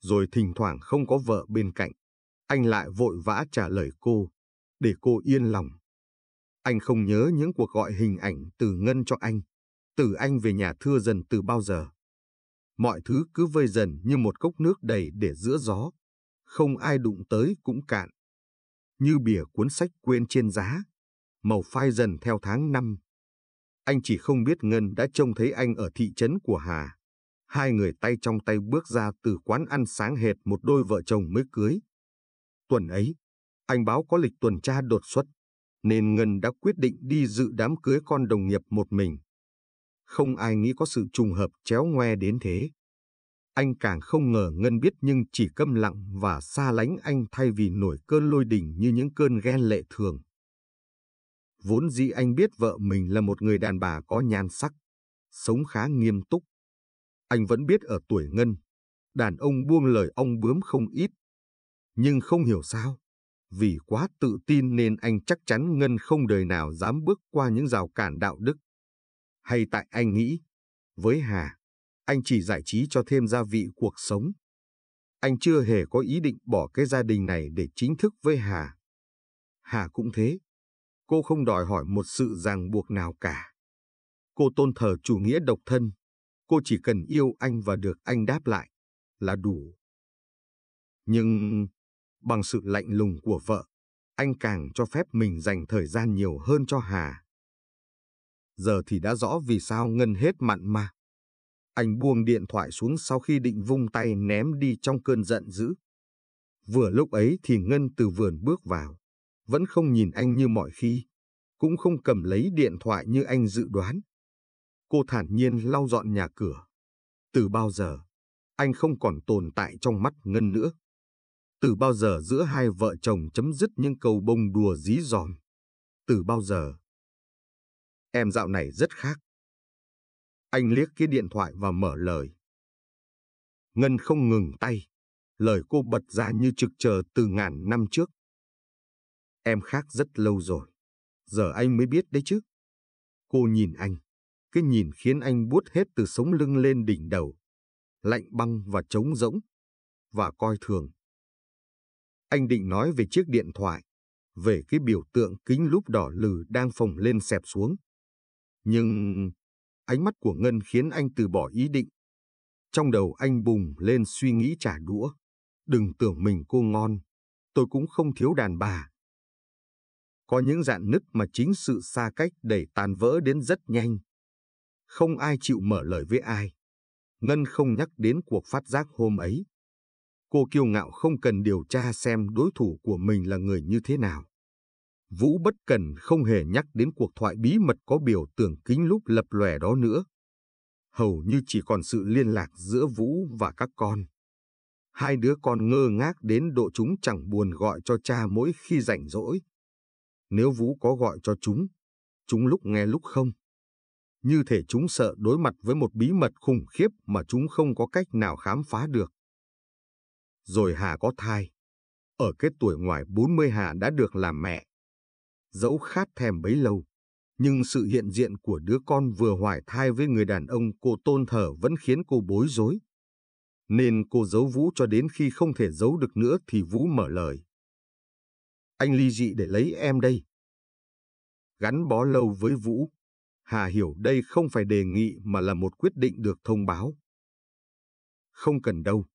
Rồi thỉnh thoảng không có vợ bên cạnh, anh lại vội vã trả lời cô, để cô yên lòng. Anh không nhớ những cuộc gọi hình ảnh từ Ngân cho anh, từ anh về nhà thưa dần từ bao giờ. Mọi thứ cứ vơi dần như một cốc nước đầy để giữa gió, không ai đụng tới cũng cạn. Như bìa cuốn sách quên trên giá, màu phai dần theo tháng năm anh chỉ không biết Ngân đã trông thấy anh ở thị trấn của Hà. Hai người tay trong tay bước ra từ quán ăn sáng hệt một đôi vợ chồng mới cưới. Tuần ấy, anh báo có lịch tuần tra đột xuất, nên Ngân đã quyết định đi dự đám cưới con đồng nghiệp một mình. Không ai nghĩ có sự trùng hợp chéo ngoe đến thế. Anh càng không ngờ Ngân biết nhưng chỉ câm lặng và xa lánh anh thay vì nổi cơn lôi đình như những cơn ghen lệ thường. Vốn dĩ anh biết vợ mình là một người đàn bà có nhan sắc, sống khá nghiêm túc. Anh vẫn biết ở tuổi ngân, đàn ông buông lời ong bướm không ít. Nhưng không hiểu sao, vì quá tự tin nên anh chắc chắn Ngân không đời nào dám bước qua những rào cản đạo đức. Hay tại anh nghĩ, với Hà, anh chỉ giải trí cho thêm gia vị cuộc sống. Anh chưa hề có ý định bỏ cái gia đình này để chính thức với Hà. Hà cũng thế, Cô không đòi hỏi một sự ràng buộc nào cả. Cô tôn thờ chủ nghĩa độc thân. Cô chỉ cần yêu anh và được anh đáp lại là đủ. Nhưng bằng sự lạnh lùng của vợ, anh càng cho phép mình dành thời gian nhiều hơn cho Hà. Giờ thì đã rõ vì sao Ngân hết mặn mà. Anh buông điện thoại xuống sau khi định vung tay ném đi trong cơn giận dữ. Vừa lúc ấy thì Ngân từ vườn bước vào vẫn không nhìn anh như mọi khi, cũng không cầm lấy điện thoại như anh dự đoán. Cô thản nhiên lau dọn nhà cửa. Từ bao giờ, anh không còn tồn tại trong mắt Ngân nữa. Từ bao giờ giữa hai vợ chồng chấm dứt những câu bông đùa dí dòm. Từ bao giờ. Em dạo này rất khác. Anh liếc cái điện thoại và mở lời. Ngân không ngừng tay. Lời cô bật ra như trực chờ từ ngàn năm trước. Em khác rất lâu rồi. Giờ anh mới biết đấy chứ. Cô nhìn anh. Cái nhìn khiến anh buốt hết từ sống lưng lên đỉnh đầu. Lạnh băng và trống rỗng. Và coi thường. Anh định nói về chiếc điện thoại. Về cái biểu tượng kính lúp đỏ lừ đang phồng lên xẹp xuống. Nhưng... Ánh mắt của Ngân khiến anh từ bỏ ý định. Trong đầu anh bùng lên suy nghĩ trả đũa. Đừng tưởng mình cô ngon. Tôi cũng không thiếu đàn bà. Có những dạn nứt mà chính sự xa cách đẩy tàn vỡ đến rất nhanh. Không ai chịu mở lời với ai. Ngân không nhắc đến cuộc phát giác hôm ấy. Cô kiêu ngạo không cần điều tra xem đối thủ của mình là người như thế nào. Vũ bất cần không hề nhắc đến cuộc thoại bí mật có biểu tượng kính lúc lập lòe đó nữa. Hầu như chỉ còn sự liên lạc giữa Vũ và các con. Hai đứa con ngơ ngác đến độ chúng chẳng buồn gọi cho cha mỗi khi rảnh rỗi nếu Vũ có gọi cho chúng, chúng lúc nghe lúc không. Như thể chúng sợ đối mặt với một bí mật khủng khiếp mà chúng không có cách nào khám phá được. Rồi Hà có thai. Ở cái tuổi ngoài 40 Hà đã được làm mẹ. Dẫu khát thèm bấy lâu, nhưng sự hiện diện của đứa con vừa hoài thai với người đàn ông cô tôn thờ vẫn khiến cô bối rối. Nên cô giấu Vũ cho đến khi không thể giấu được nữa thì Vũ mở lời anh ly dị để lấy em đây. Gắn bó lâu với Vũ, Hà hiểu đây không phải đề nghị mà là một quyết định được thông báo. Không cần đâu,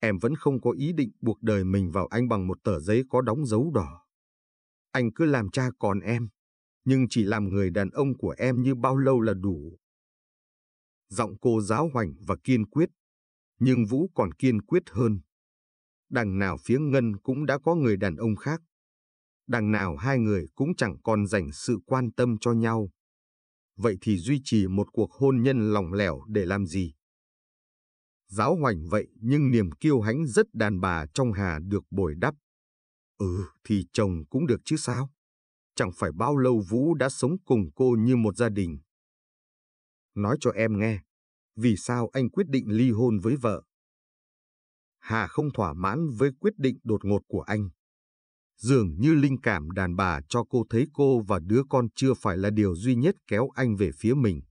em vẫn không có ý định buộc đời mình vào anh bằng một tờ giấy có đóng dấu đỏ. Anh cứ làm cha con em, nhưng chỉ làm người đàn ông của em như bao lâu là đủ. Giọng cô giáo hoành và kiên quyết, nhưng Vũ còn kiên quyết hơn. Đằng nào phía Ngân cũng đã có người đàn ông khác, đằng nào hai người cũng chẳng còn dành sự quan tâm cho nhau. Vậy thì duy trì một cuộc hôn nhân lòng lẻo để làm gì? Giáo hoành vậy nhưng niềm kiêu hãnh rất đàn bà trong Hà được bồi đắp. Ừ thì chồng cũng được chứ sao? Chẳng phải bao lâu Vũ đã sống cùng cô như một gia đình. Nói cho em nghe, vì sao anh quyết định ly hôn với vợ? Hà không thỏa mãn với quyết định đột ngột của anh. Dường như linh cảm đàn bà cho cô thấy cô và đứa con chưa phải là điều duy nhất kéo anh về phía mình.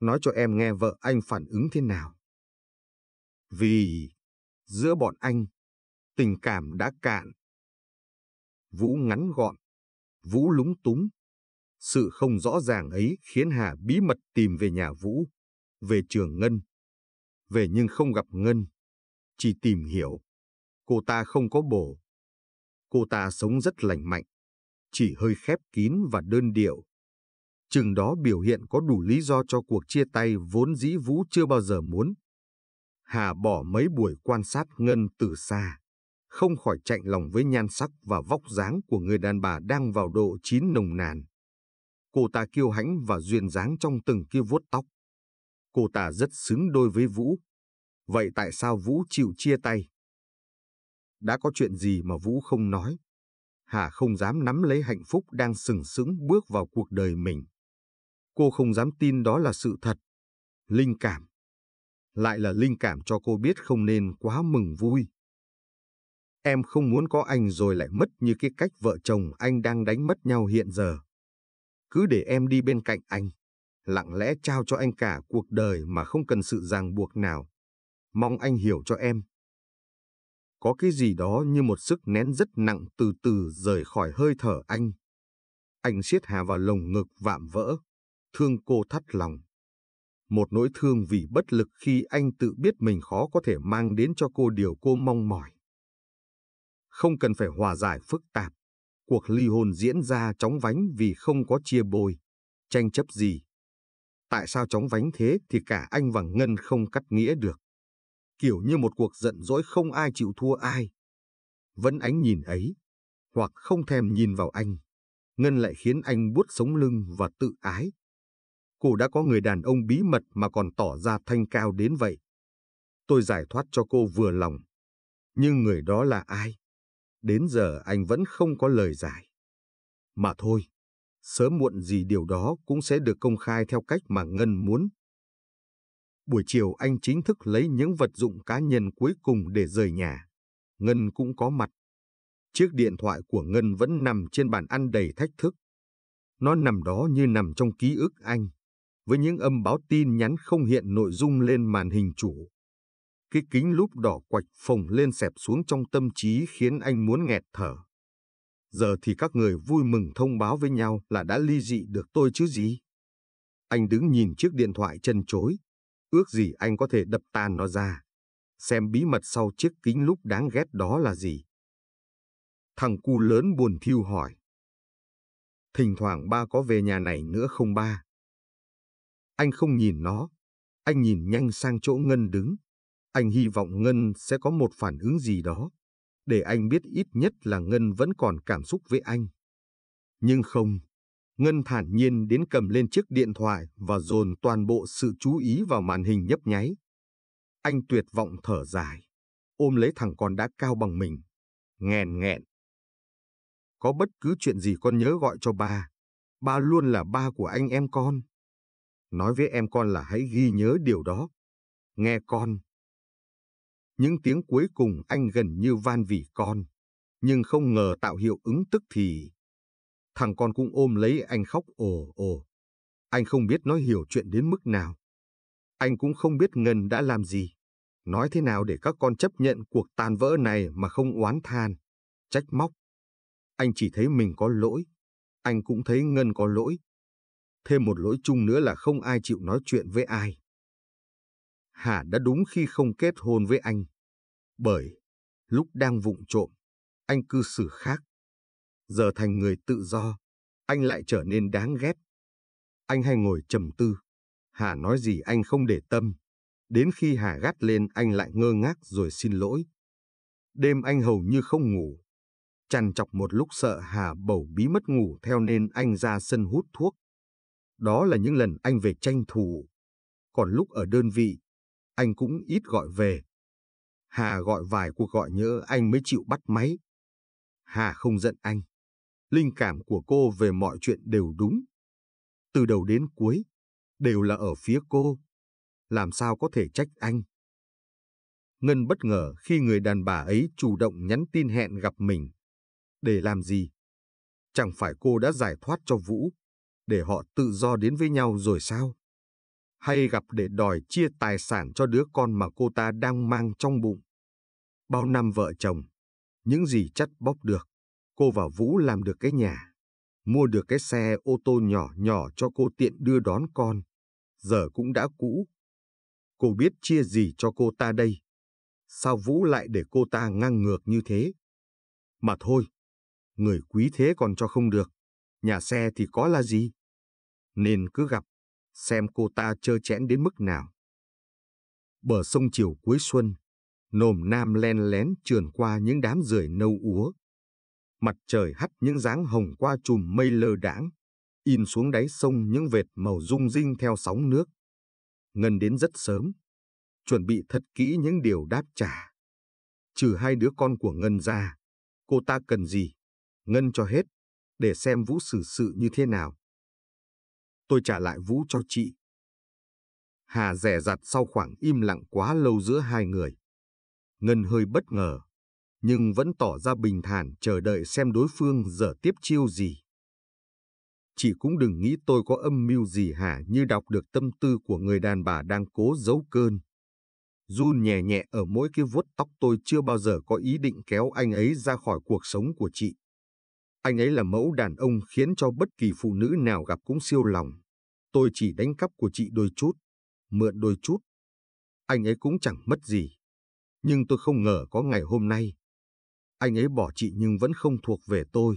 Nói cho em nghe vợ anh phản ứng thế nào. Vì giữa bọn anh, tình cảm đã cạn. Vũ ngắn gọn, Vũ lúng túng. Sự không rõ ràng ấy khiến Hà bí mật tìm về nhà Vũ, về trường Ngân. Về nhưng không gặp Ngân, chỉ tìm hiểu. Cô ta không có bổ, cô ta sống rất lành mạnh, chỉ hơi khép kín và đơn điệu. Chừng đó biểu hiện có đủ lý do cho cuộc chia tay vốn dĩ Vũ chưa bao giờ muốn. Hà bỏ mấy buổi quan sát Ngân từ xa, không khỏi chạnh lòng với nhan sắc và vóc dáng của người đàn bà đang vào độ chín nồng nàn. Cô ta kiêu hãnh và duyên dáng trong từng kia vuốt tóc. Cô ta rất xứng đôi với Vũ. Vậy tại sao Vũ chịu chia tay? đã có chuyện gì mà Vũ không nói. Hà không dám nắm lấy hạnh phúc đang sừng sững bước vào cuộc đời mình. Cô không dám tin đó là sự thật. Linh cảm. Lại là linh cảm cho cô biết không nên quá mừng vui. Em không muốn có anh rồi lại mất như cái cách vợ chồng anh đang đánh mất nhau hiện giờ. Cứ để em đi bên cạnh anh, lặng lẽ trao cho anh cả cuộc đời mà không cần sự ràng buộc nào. Mong anh hiểu cho em có cái gì đó như một sức nén rất nặng từ từ rời khỏi hơi thở anh. Anh siết Hà vào lồng ngực vạm vỡ, thương cô thắt lòng. Một nỗi thương vì bất lực khi anh tự biết mình khó có thể mang đến cho cô điều cô mong mỏi. Không cần phải hòa giải phức tạp, cuộc ly hôn diễn ra chóng vánh vì không có chia bồi, tranh chấp gì. Tại sao chóng vánh thế thì cả anh và Ngân không cắt nghĩa được kiểu như một cuộc giận dỗi không ai chịu thua ai. Vẫn ánh nhìn ấy, hoặc không thèm nhìn vào anh, Ngân lại khiến anh buốt sống lưng và tự ái. Cô đã có người đàn ông bí mật mà còn tỏ ra thanh cao đến vậy. Tôi giải thoát cho cô vừa lòng. Nhưng người đó là ai? Đến giờ anh vẫn không có lời giải. Mà thôi, sớm muộn gì điều đó cũng sẽ được công khai theo cách mà Ngân muốn. Buổi chiều anh chính thức lấy những vật dụng cá nhân cuối cùng để rời nhà. Ngân cũng có mặt. Chiếc điện thoại của Ngân vẫn nằm trên bàn ăn đầy thách thức. Nó nằm đó như nằm trong ký ức anh, với những âm báo tin nhắn không hiện nội dung lên màn hình chủ. Cái kính lúp đỏ quạch phồng lên xẹp xuống trong tâm trí khiến anh muốn nghẹt thở. Giờ thì các người vui mừng thông báo với nhau là đã ly dị được tôi chứ gì. Anh đứng nhìn chiếc điện thoại chân chối, ước gì anh có thể đập tan nó ra. Xem bí mật sau chiếc kính lúc đáng ghét đó là gì. Thằng cu lớn buồn thiêu hỏi. Thỉnh thoảng ba có về nhà này nữa không ba? Anh không nhìn nó. Anh nhìn nhanh sang chỗ Ngân đứng. Anh hy vọng Ngân sẽ có một phản ứng gì đó. Để anh biết ít nhất là Ngân vẫn còn cảm xúc với anh. Nhưng không, Ngân thản nhiên đến cầm lên chiếc điện thoại và dồn toàn bộ sự chú ý vào màn hình nhấp nháy. Anh tuyệt vọng thở dài, ôm lấy thằng con đã cao bằng mình, nghèn nghẹn. Có bất cứ chuyện gì con nhớ gọi cho ba, ba luôn là ba của anh em con. Nói với em con là hãy ghi nhớ điều đó. Nghe con. Những tiếng cuối cùng anh gần như van vỉ con, nhưng không ngờ tạo hiệu ứng tức thì thằng con cũng ôm lấy anh khóc ồ ồ. Anh không biết nói hiểu chuyện đến mức nào. Anh cũng không biết Ngân đã làm gì. Nói thế nào để các con chấp nhận cuộc tan vỡ này mà không oán than, trách móc. Anh chỉ thấy mình có lỗi. Anh cũng thấy Ngân có lỗi. Thêm một lỗi chung nữa là không ai chịu nói chuyện với ai. Hà đã đúng khi không kết hôn với anh. Bởi, lúc đang vụng trộm, anh cư xử khác giờ thành người tự do, anh lại trở nên đáng ghét. Anh hay ngồi trầm tư. Hà nói gì anh không để tâm. Đến khi Hà gắt lên anh lại ngơ ngác rồi xin lỗi. Đêm anh hầu như không ngủ. Chằn chọc một lúc sợ Hà bầu bí mất ngủ theo nên anh ra sân hút thuốc. Đó là những lần anh về tranh thủ. Còn lúc ở đơn vị, anh cũng ít gọi về. Hà gọi vài cuộc gọi nhớ anh mới chịu bắt máy. Hà không giận anh linh cảm của cô về mọi chuyện đều đúng. Từ đầu đến cuối, đều là ở phía cô. Làm sao có thể trách anh? Ngân bất ngờ khi người đàn bà ấy chủ động nhắn tin hẹn gặp mình. Để làm gì? Chẳng phải cô đã giải thoát cho Vũ, để họ tự do đến với nhau rồi sao? Hay gặp để đòi chia tài sản cho đứa con mà cô ta đang mang trong bụng? Bao năm vợ chồng, những gì chắt bóc được, cô và Vũ làm được cái nhà, mua được cái xe ô tô nhỏ nhỏ cho cô tiện đưa đón con, giờ cũng đã cũ. Cô biết chia gì cho cô ta đây? Sao Vũ lại để cô ta ngang ngược như thế? Mà thôi, người quý thế còn cho không được, nhà xe thì có là gì? Nên cứ gặp, xem cô ta chơ chẽn đến mức nào. Bờ sông chiều cuối xuân, nồm nam len lén trườn qua những đám rười nâu úa, mặt trời hắt những dáng hồng qua chùm mây lơ đãng, in xuống đáy sông những vệt màu rung rinh theo sóng nước. Ngân đến rất sớm, chuẩn bị thật kỹ những điều đáp trả. Trừ hai đứa con của Ngân ra, cô ta cần gì? Ngân cho hết, để xem Vũ xử sự như thế nào. Tôi trả lại Vũ cho chị. Hà rẻ rặt sau khoảng im lặng quá lâu giữa hai người. Ngân hơi bất ngờ nhưng vẫn tỏ ra bình thản chờ đợi xem đối phương dở tiếp chiêu gì. Chị cũng đừng nghĩ tôi có âm mưu gì hả như đọc được tâm tư của người đàn bà đang cố giấu cơn. Run nhẹ nhẹ ở mỗi cái vuốt tóc tôi chưa bao giờ có ý định kéo anh ấy ra khỏi cuộc sống của chị. Anh ấy là mẫu đàn ông khiến cho bất kỳ phụ nữ nào gặp cũng siêu lòng. Tôi chỉ đánh cắp của chị đôi chút, mượn đôi chút. Anh ấy cũng chẳng mất gì. Nhưng tôi không ngờ có ngày hôm nay anh ấy bỏ chị nhưng vẫn không thuộc về tôi.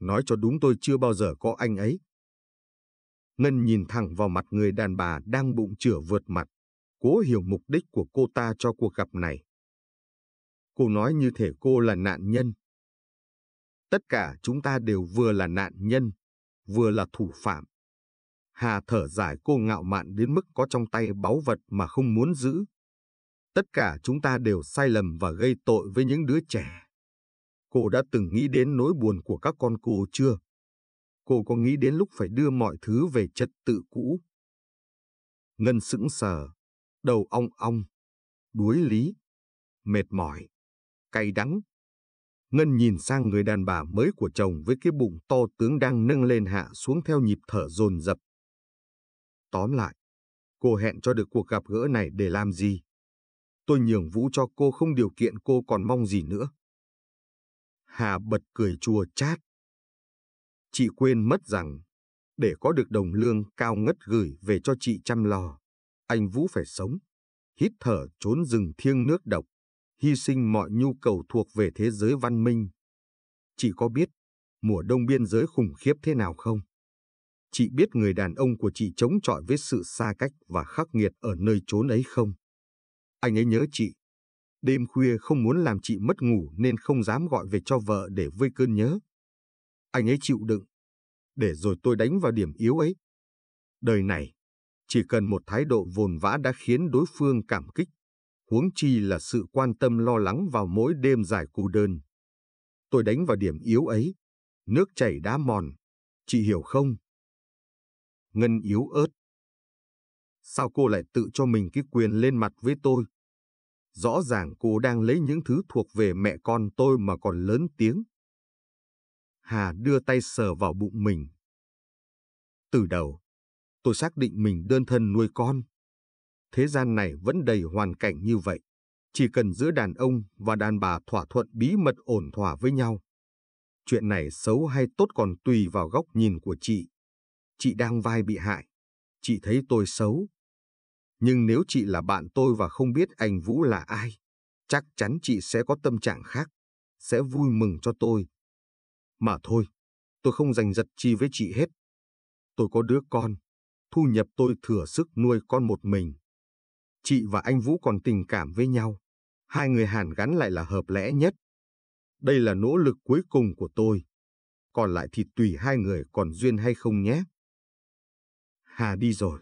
Nói cho đúng tôi chưa bao giờ có anh ấy. Ngân nhìn thẳng vào mặt người đàn bà đang bụng chửa vượt mặt, cố hiểu mục đích của cô ta cho cuộc gặp này. Cô nói như thể cô là nạn nhân. Tất cả chúng ta đều vừa là nạn nhân, vừa là thủ phạm. Hà thở dài cô ngạo mạn đến mức có trong tay báu vật mà không muốn giữ. Tất cả chúng ta đều sai lầm và gây tội với những đứa trẻ. Cô đã từng nghĩ đến nỗi buồn của các con cô chưa? Cô có nghĩ đến lúc phải đưa mọi thứ về trật tự cũ? Ngân sững sờ, đầu ong ong, đuối lý, mệt mỏi, cay đắng. Ngân nhìn sang người đàn bà mới của chồng với cái bụng to tướng đang nâng lên hạ xuống theo nhịp thở dồn dập. Tóm lại, cô hẹn cho được cuộc gặp gỡ này để làm gì? Tôi nhường Vũ cho cô không điều kiện cô còn mong gì nữa. Hà bật cười chua chát. Chị quên mất rằng, để có được đồng lương cao ngất gửi về cho chị chăm lo, anh Vũ phải sống, hít thở trốn rừng thiêng nước độc, hy sinh mọi nhu cầu thuộc về thế giới văn minh. Chị có biết mùa đông biên giới khủng khiếp thế nào không? Chị biết người đàn ông của chị chống chọi với sự xa cách và khắc nghiệt ở nơi trốn ấy không? Anh ấy nhớ chị, Đêm khuya không muốn làm chị mất ngủ nên không dám gọi về cho vợ để vơi cơn nhớ. Anh ấy chịu đựng, để rồi tôi đánh vào điểm yếu ấy. Đời này, chỉ cần một thái độ vồn vã đã khiến đối phương cảm kích, huống chi là sự quan tâm lo lắng vào mỗi đêm dài cô đơn. Tôi đánh vào điểm yếu ấy, nước chảy đá mòn, chị hiểu không? Ngân yếu ớt. Sao cô lại tự cho mình cái quyền lên mặt với tôi? Rõ ràng cô đang lấy những thứ thuộc về mẹ con tôi mà còn lớn tiếng. Hà đưa tay sờ vào bụng mình. Từ đầu, tôi xác định mình đơn thân nuôi con. Thế gian này vẫn đầy hoàn cảnh như vậy. Chỉ cần giữa đàn ông và đàn bà thỏa thuận bí mật ổn thỏa với nhau. Chuyện này xấu hay tốt còn tùy vào góc nhìn của chị. Chị đang vai bị hại. Chị thấy tôi xấu, nhưng nếu chị là bạn tôi và không biết anh Vũ là ai, chắc chắn chị sẽ có tâm trạng khác, sẽ vui mừng cho tôi. Mà thôi, tôi không giành giật chi với chị hết. Tôi có đứa con, thu nhập tôi thừa sức nuôi con một mình. Chị và anh Vũ còn tình cảm với nhau, hai người hàn gắn lại là hợp lẽ nhất. Đây là nỗ lực cuối cùng của tôi, còn lại thì tùy hai người còn duyên hay không nhé. Hà đi rồi.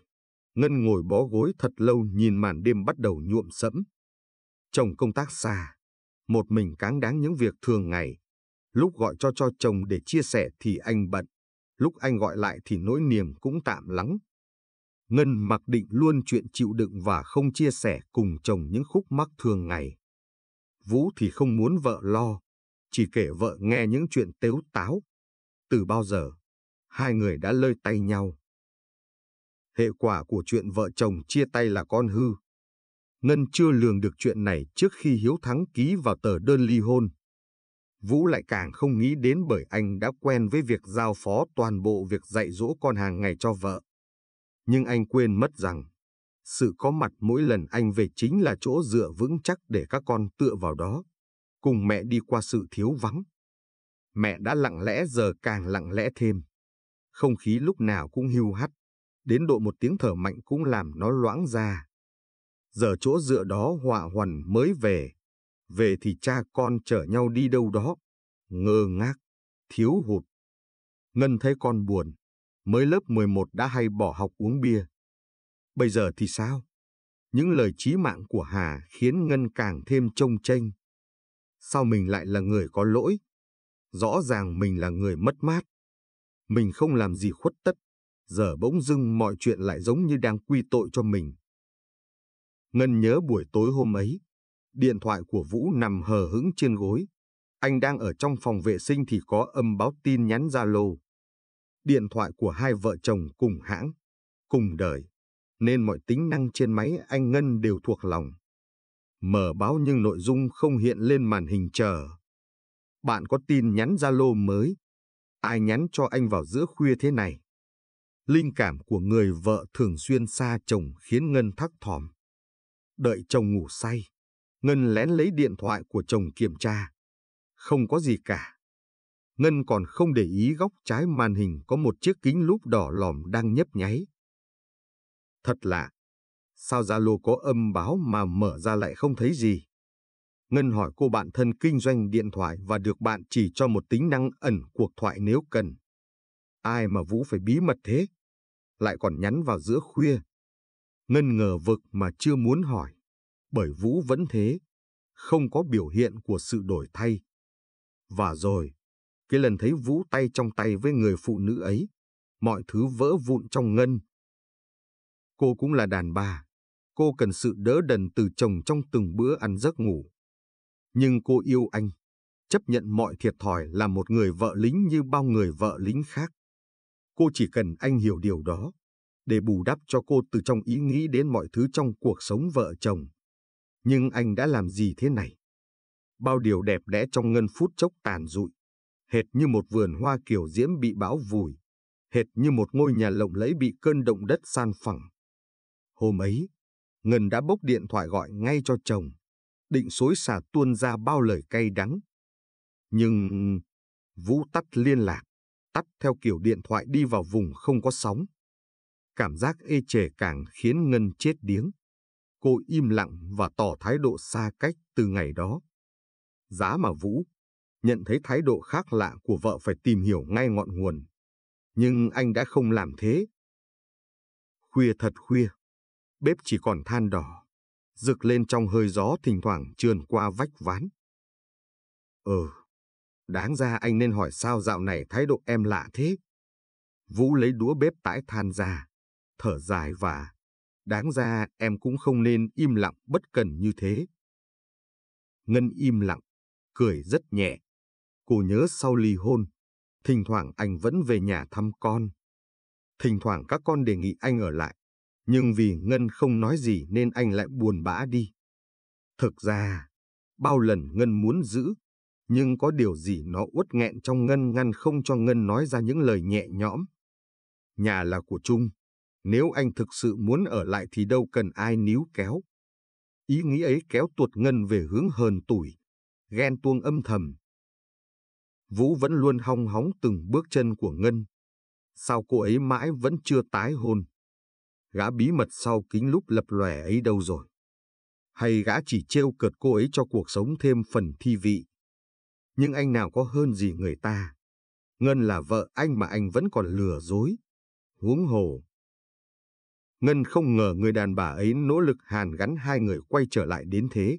Ngân ngồi bó gối thật lâu nhìn màn đêm bắt đầu nhuộm sẫm. Chồng công tác xa, một mình cáng đáng những việc thường ngày. Lúc gọi cho cho chồng để chia sẻ thì anh bận, lúc anh gọi lại thì nỗi niềm cũng tạm lắng. Ngân mặc định luôn chuyện chịu đựng và không chia sẻ cùng chồng những khúc mắc thường ngày. Vũ thì không muốn vợ lo, chỉ kể vợ nghe những chuyện tếu táo. Từ bao giờ, hai người đã lơi tay nhau. Hệ quả của chuyện vợ chồng chia tay là con hư. Ngân chưa lường được chuyện này trước khi Hiếu Thắng ký vào tờ đơn ly hôn. Vũ lại càng không nghĩ đến bởi anh đã quen với việc giao phó toàn bộ việc dạy dỗ con hàng ngày cho vợ. Nhưng anh quên mất rằng, sự có mặt mỗi lần anh về chính là chỗ dựa vững chắc để các con tựa vào đó, cùng mẹ đi qua sự thiếu vắng. Mẹ đã lặng lẽ giờ càng lặng lẽ thêm. Không khí lúc nào cũng hưu hắt đến độ một tiếng thở mạnh cũng làm nó loãng ra. Giờ chỗ dựa đó họa hoàn mới về, về thì cha con chở nhau đi đâu đó, ngơ ngác, thiếu hụt. Ngân thấy con buồn, mới lớp 11 đã hay bỏ học uống bia. Bây giờ thì sao? Những lời chí mạng của Hà khiến Ngân càng thêm trông tranh. Sao mình lại là người có lỗi? Rõ ràng mình là người mất mát. Mình không làm gì khuất tất giờ bỗng dưng mọi chuyện lại giống như đang quy tội cho mình. Ngân nhớ buổi tối hôm ấy, điện thoại của Vũ nằm hờ hững trên gối. Anh đang ở trong phòng vệ sinh thì có âm báo tin nhắn Zalo. Điện thoại của hai vợ chồng cùng hãng, cùng đời, nên mọi tính năng trên máy anh Ngân đều thuộc lòng. Mở báo nhưng nội dung không hiện lên màn hình chờ. Bạn có tin nhắn Zalo mới? Ai nhắn cho anh vào giữa khuya thế này? Linh cảm của người vợ thường xuyên xa chồng khiến Ngân thắc thỏm. Đợi chồng ngủ say, Ngân lén lấy điện thoại của chồng kiểm tra. Không có gì cả. Ngân còn không để ý góc trái màn hình có một chiếc kính lúp đỏ lòm đang nhấp nháy. Thật lạ, sao Zalo có âm báo mà mở ra lại không thấy gì? Ngân hỏi cô bạn thân kinh doanh điện thoại và được bạn chỉ cho một tính năng ẩn cuộc thoại nếu cần. Ai mà Vũ phải bí mật thế? Lại còn nhắn vào giữa khuya. Ngân ngờ vực mà chưa muốn hỏi. Bởi Vũ vẫn thế. Không có biểu hiện của sự đổi thay. Và rồi, cái lần thấy Vũ tay trong tay với người phụ nữ ấy, mọi thứ vỡ vụn trong Ngân. Cô cũng là đàn bà. Cô cần sự đỡ đần từ chồng trong từng bữa ăn giấc ngủ. Nhưng cô yêu anh chấp nhận mọi thiệt thòi là một người vợ lính như bao người vợ lính khác. Cô chỉ cần anh hiểu điều đó, để bù đắp cho cô từ trong ý nghĩ đến mọi thứ trong cuộc sống vợ chồng. Nhưng anh đã làm gì thế này? Bao điều đẹp đẽ trong ngân phút chốc tàn rụi, hệt như một vườn hoa kiểu diễm bị bão vùi, hệt như một ngôi nhà lộng lẫy bị cơn động đất san phẳng. Hôm ấy, Ngân đã bốc điện thoại gọi ngay cho chồng, định xối xả tuôn ra bao lời cay đắng. Nhưng Vũ tắt liên lạc tắt theo kiểu điện thoại đi vào vùng không có sóng. Cảm giác ê chề càng khiến Ngân chết điếng. Cô im lặng và tỏ thái độ xa cách từ ngày đó. Giá mà Vũ, nhận thấy thái độ khác lạ của vợ phải tìm hiểu ngay ngọn nguồn. Nhưng anh đã không làm thế. Khuya thật khuya, bếp chỉ còn than đỏ, rực lên trong hơi gió thỉnh thoảng trườn qua vách ván. Ờ, Đáng ra anh nên hỏi sao dạo này thái độ em lạ thế. Vũ lấy đũa bếp tải than ra, thở dài và đáng ra em cũng không nên im lặng bất cần như thế. Ngân im lặng, cười rất nhẹ. Cô nhớ sau ly hôn, thỉnh thoảng anh vẫn về nhà thăm con. Thỉnh thoảng các con đề nghị anh ở lại, nhưng vì Ngân không nói gì nên anh lại buồn bã đi. Thực ra, bao lần Ngân muốn giữ nhưng có điều gì nó uất nghẹn trong Ngân ngăn không cho Ngân nói ra những lời nhẹ nhõm. Nhà là của Trung, nếu anh thực sự muốn ở lại thì đâu cần ai níu kéo. Ý nghĩ ấy kéo tuột Ngân về hướng hờn tủi, ghen tuông âm thầm. Vũ vẫn luôn hong hóng từng bước chân của Ngân. Sao cô ấy mãi vẫn chưa tái hôn? Gã bí mật sau kính lúc lập lòe ấy đâu rồi? Hay gã chỉ trêu cợt cô ấy cho cuộc sống thêm phần thi vị? nhưng anh nào có hơn gì người ta. Ngân là vợ anh mà anh vẫn còn lừa dối. Huống hồ. Ngân không ngờ người đàn bà ấy nỗ lực hàn gắn hai người quay trở lại đến thế.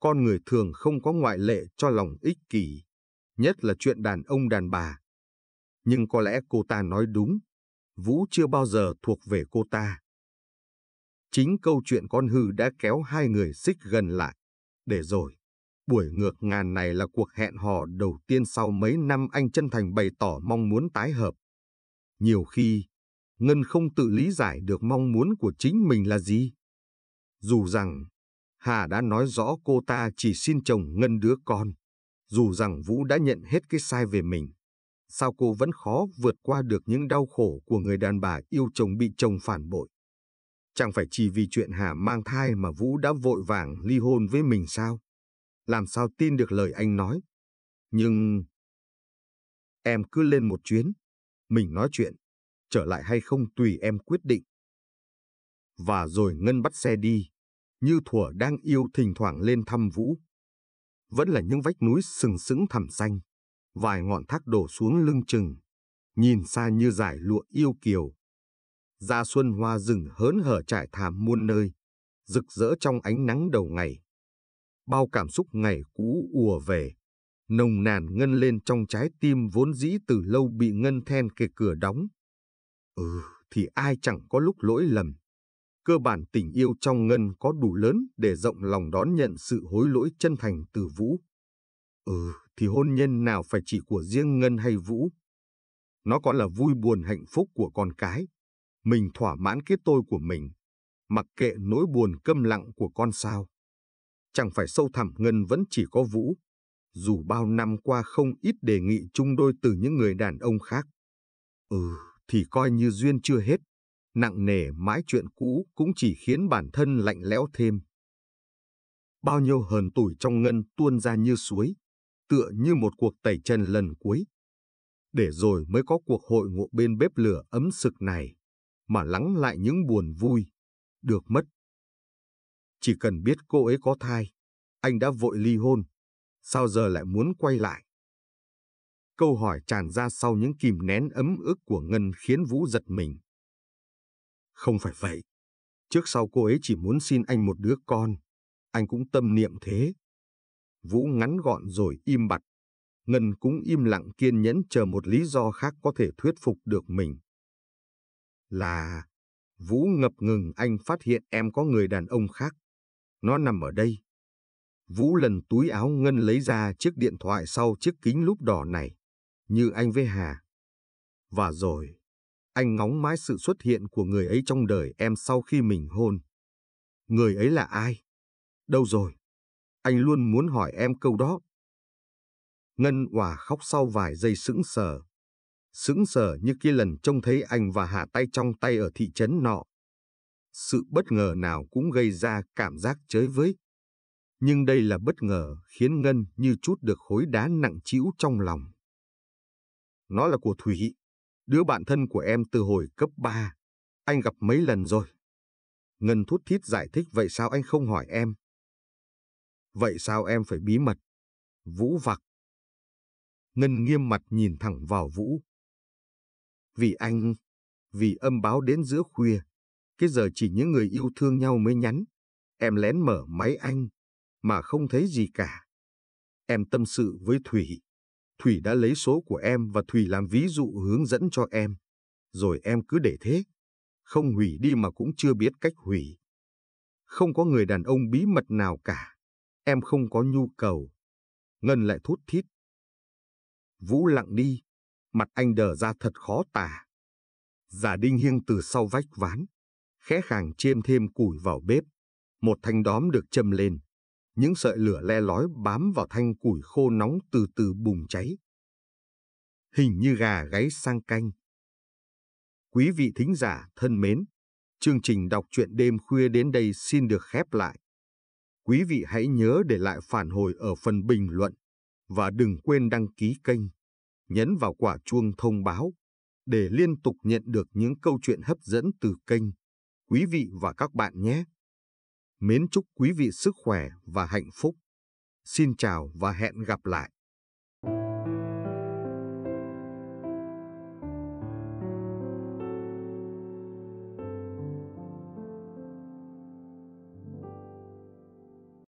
Con người thường không có ngoại lệ cho lòng ích kỷ, nhất là chuyện đàn ông đàn bà. Nhưng có lẽ cô ta nói đúng, Vũ chưa bao giờ thuộc về cô ta. Chính câu chuyện con hư đã kéo hai người xích gần lại, để rồi. Buổi ngược ngàn này là cuộc hẹn hò đầu tiên sau mấy năm anh chân thành bày tỏ mong muốn tái hợp. Nhiều khi, Ngân không tự lý giải được mong muốn của chính mình là gì. Dù rằng, Hà đã nói rõ cô ta chỉ xin chồng Ngân đứa con. Dù rằng Vũ đã nhận hết cái sai về mình, sao cô vẫn khó vượt qua được những đau khổ của người đàn bà yêu chồng bị chồng phản bội. Chẳng phải chỉ vì chuyện Hà mang thai mà Vũ đã vội vàng ly hôn với mình sao? làm sao tin được lời anh nói. Nhưng... Em cứ lên một chuyến, mình nói chuyện, trở lại hay không tùy em quyết định. Và rồi Ngân bắt xe đi, như thủa đang yêu thỉnh thoảng lên thăm Vũ. Vẫn là những vách núi sừng sững thẳm xanh, vài ngọn thác đổ xuống lưng chừng, nhìn xa như dải lụa yêu kiều. Ra xuân hoa rừng hớn hở trải thảm muôn nơi, rực rỡ trong ánh nắng đầu ngày bao cảm xúc ngày cũ ùa về, nồng nàn ngân lên trong trái tim vốn dĩ từ lâu bị ngân then kề cửa đóng. Ừ, thì ai chẳng có lúc lỗi lầm. Cơ bản tình yêu trong ngân có đủ lớn để rộng lòng đón nhận sự hối lỗi chân thành từ Vũ. Ừ, thì hôn nhân nào phải chỉ của riêng ngân hay Vũ. Nó còn là vui buồn hạnh phúc của con cái. Mình thỏa mãn cái tôi của mình, mặc kệ nỗi buồn câm lặng của con sao chẳng phải sâu thẳm ngân vẫn chỉ có Vũ. Dù bao năm qua không ít đề nghị chung đôi từ những người đàn ông khác. Ừ, thì coi như duyên chưa hết. Nặng nề mãi chuyện cũ cũng chỉ khiến bản thân lạnh lẽo thêm. Bao nhiêu hờn tủi trong ngân tuôn ra như suối, tựa như một cuộc tẩy trần lần cuối. Để rồi mới có cuộc hội ngộ bên bếp lửa ấm sực này, mà lắng lại những buồn vui, được mất chỉ cần biết cô ấy có thai, anh đã vội ly hôn. Sao giờ lại muốn quay lại? Câu hỏi tràn ra sau những kìm nén ấm ức của Ngân khiến Vũ giật mình. Không phải vậy. Trước sau cô ấy chỉ muốn xin anh một đứa con. Anh cũng tâm niệm thế. Vũ ngắn gọn rồi im bặt. Ngân cũng im lặng kiên nhẫn chờ một lý do khác có thể thuyết phục được mình. Là... Vũ ngập ngừng anh phát hiện em có người đàn ông khác. Nó nằm ở đây. Vũ lần túi áo Ngân lấy ra chiếc điện thoại sau chiếc kính lúp đỏ này, như anh với Hà. Và rồi, anh ngóng mãi sự xuất hiện của người ấy trong đời em sau khi mình hôn. Người ấy là ai? Đâu rồi? Anh luôn muốn hỏi em câu đó. Ngân hòa khóc sau vài giây sững sờ. Sững sờ như kia lần trông thấy anh và Hà tay trong tay ở thị trấn nọ sự bất ngờ nào cũng gây ra cảm giác chới với. Nhưng đây là bất ngờ khiến Ngân như chút được khối đá nặng trĩu trong lòng. Nó là của Thủy, đứa bạn thân của em từ hồi cấp 3. Anh gặp mấy lần rồi. Ngân thút thít giải thích vậy sao anh không hỏi em? Vậy sao em phải bí mật? Vũ vặc. Ngân nghiêm mặt nhìn thẳng vào Vũ. Vì anh, vì âm báo đến giữa khuya, cái giờ chỉ những người yêu thương nhau mới nhắn. Em lén mở máy anh, mà không thấy gì cả. Em tâm sự với Thủy. Thủy đã lấy số của em và Thủy làm ví dụ hướng dẫn cho em. Rồi em cứ để thế. Không hủy đi mà cũng chưa biết cách hủy. Không có người đàn ông bí mật nào cả. Em không có nhu cầu. Ngân lại thút thít. Vũ lặng đi. Mặt anh đờ ra thật khó tả. Giả đinh hiêng từ sau vách ván, khẽ khàng chiêm thêm củi vào bếp. Một thanh đóm được châm lên. Những sợi lửa le lói bám vào thanh củi khô nóng từ từ bùng cháy. Hình như gà gáy sang canh. Quý vị thính giả thân mến, chương trình đọc truyện đêm khuya đến đây xin được khép lại. Quý vị hãy nhớ để lại phản hồi ở phần bình luận và đừng quên đăng ký kênh, nhấn vào quả chuông thông báo để liên tục nhận được những câu chuyện hấp dẫn từ kênh quý vị và các bạn nhé. Mến chúc quý vị sức khỏe và hạnh phúc. Xin chào và hẹn gặp lại.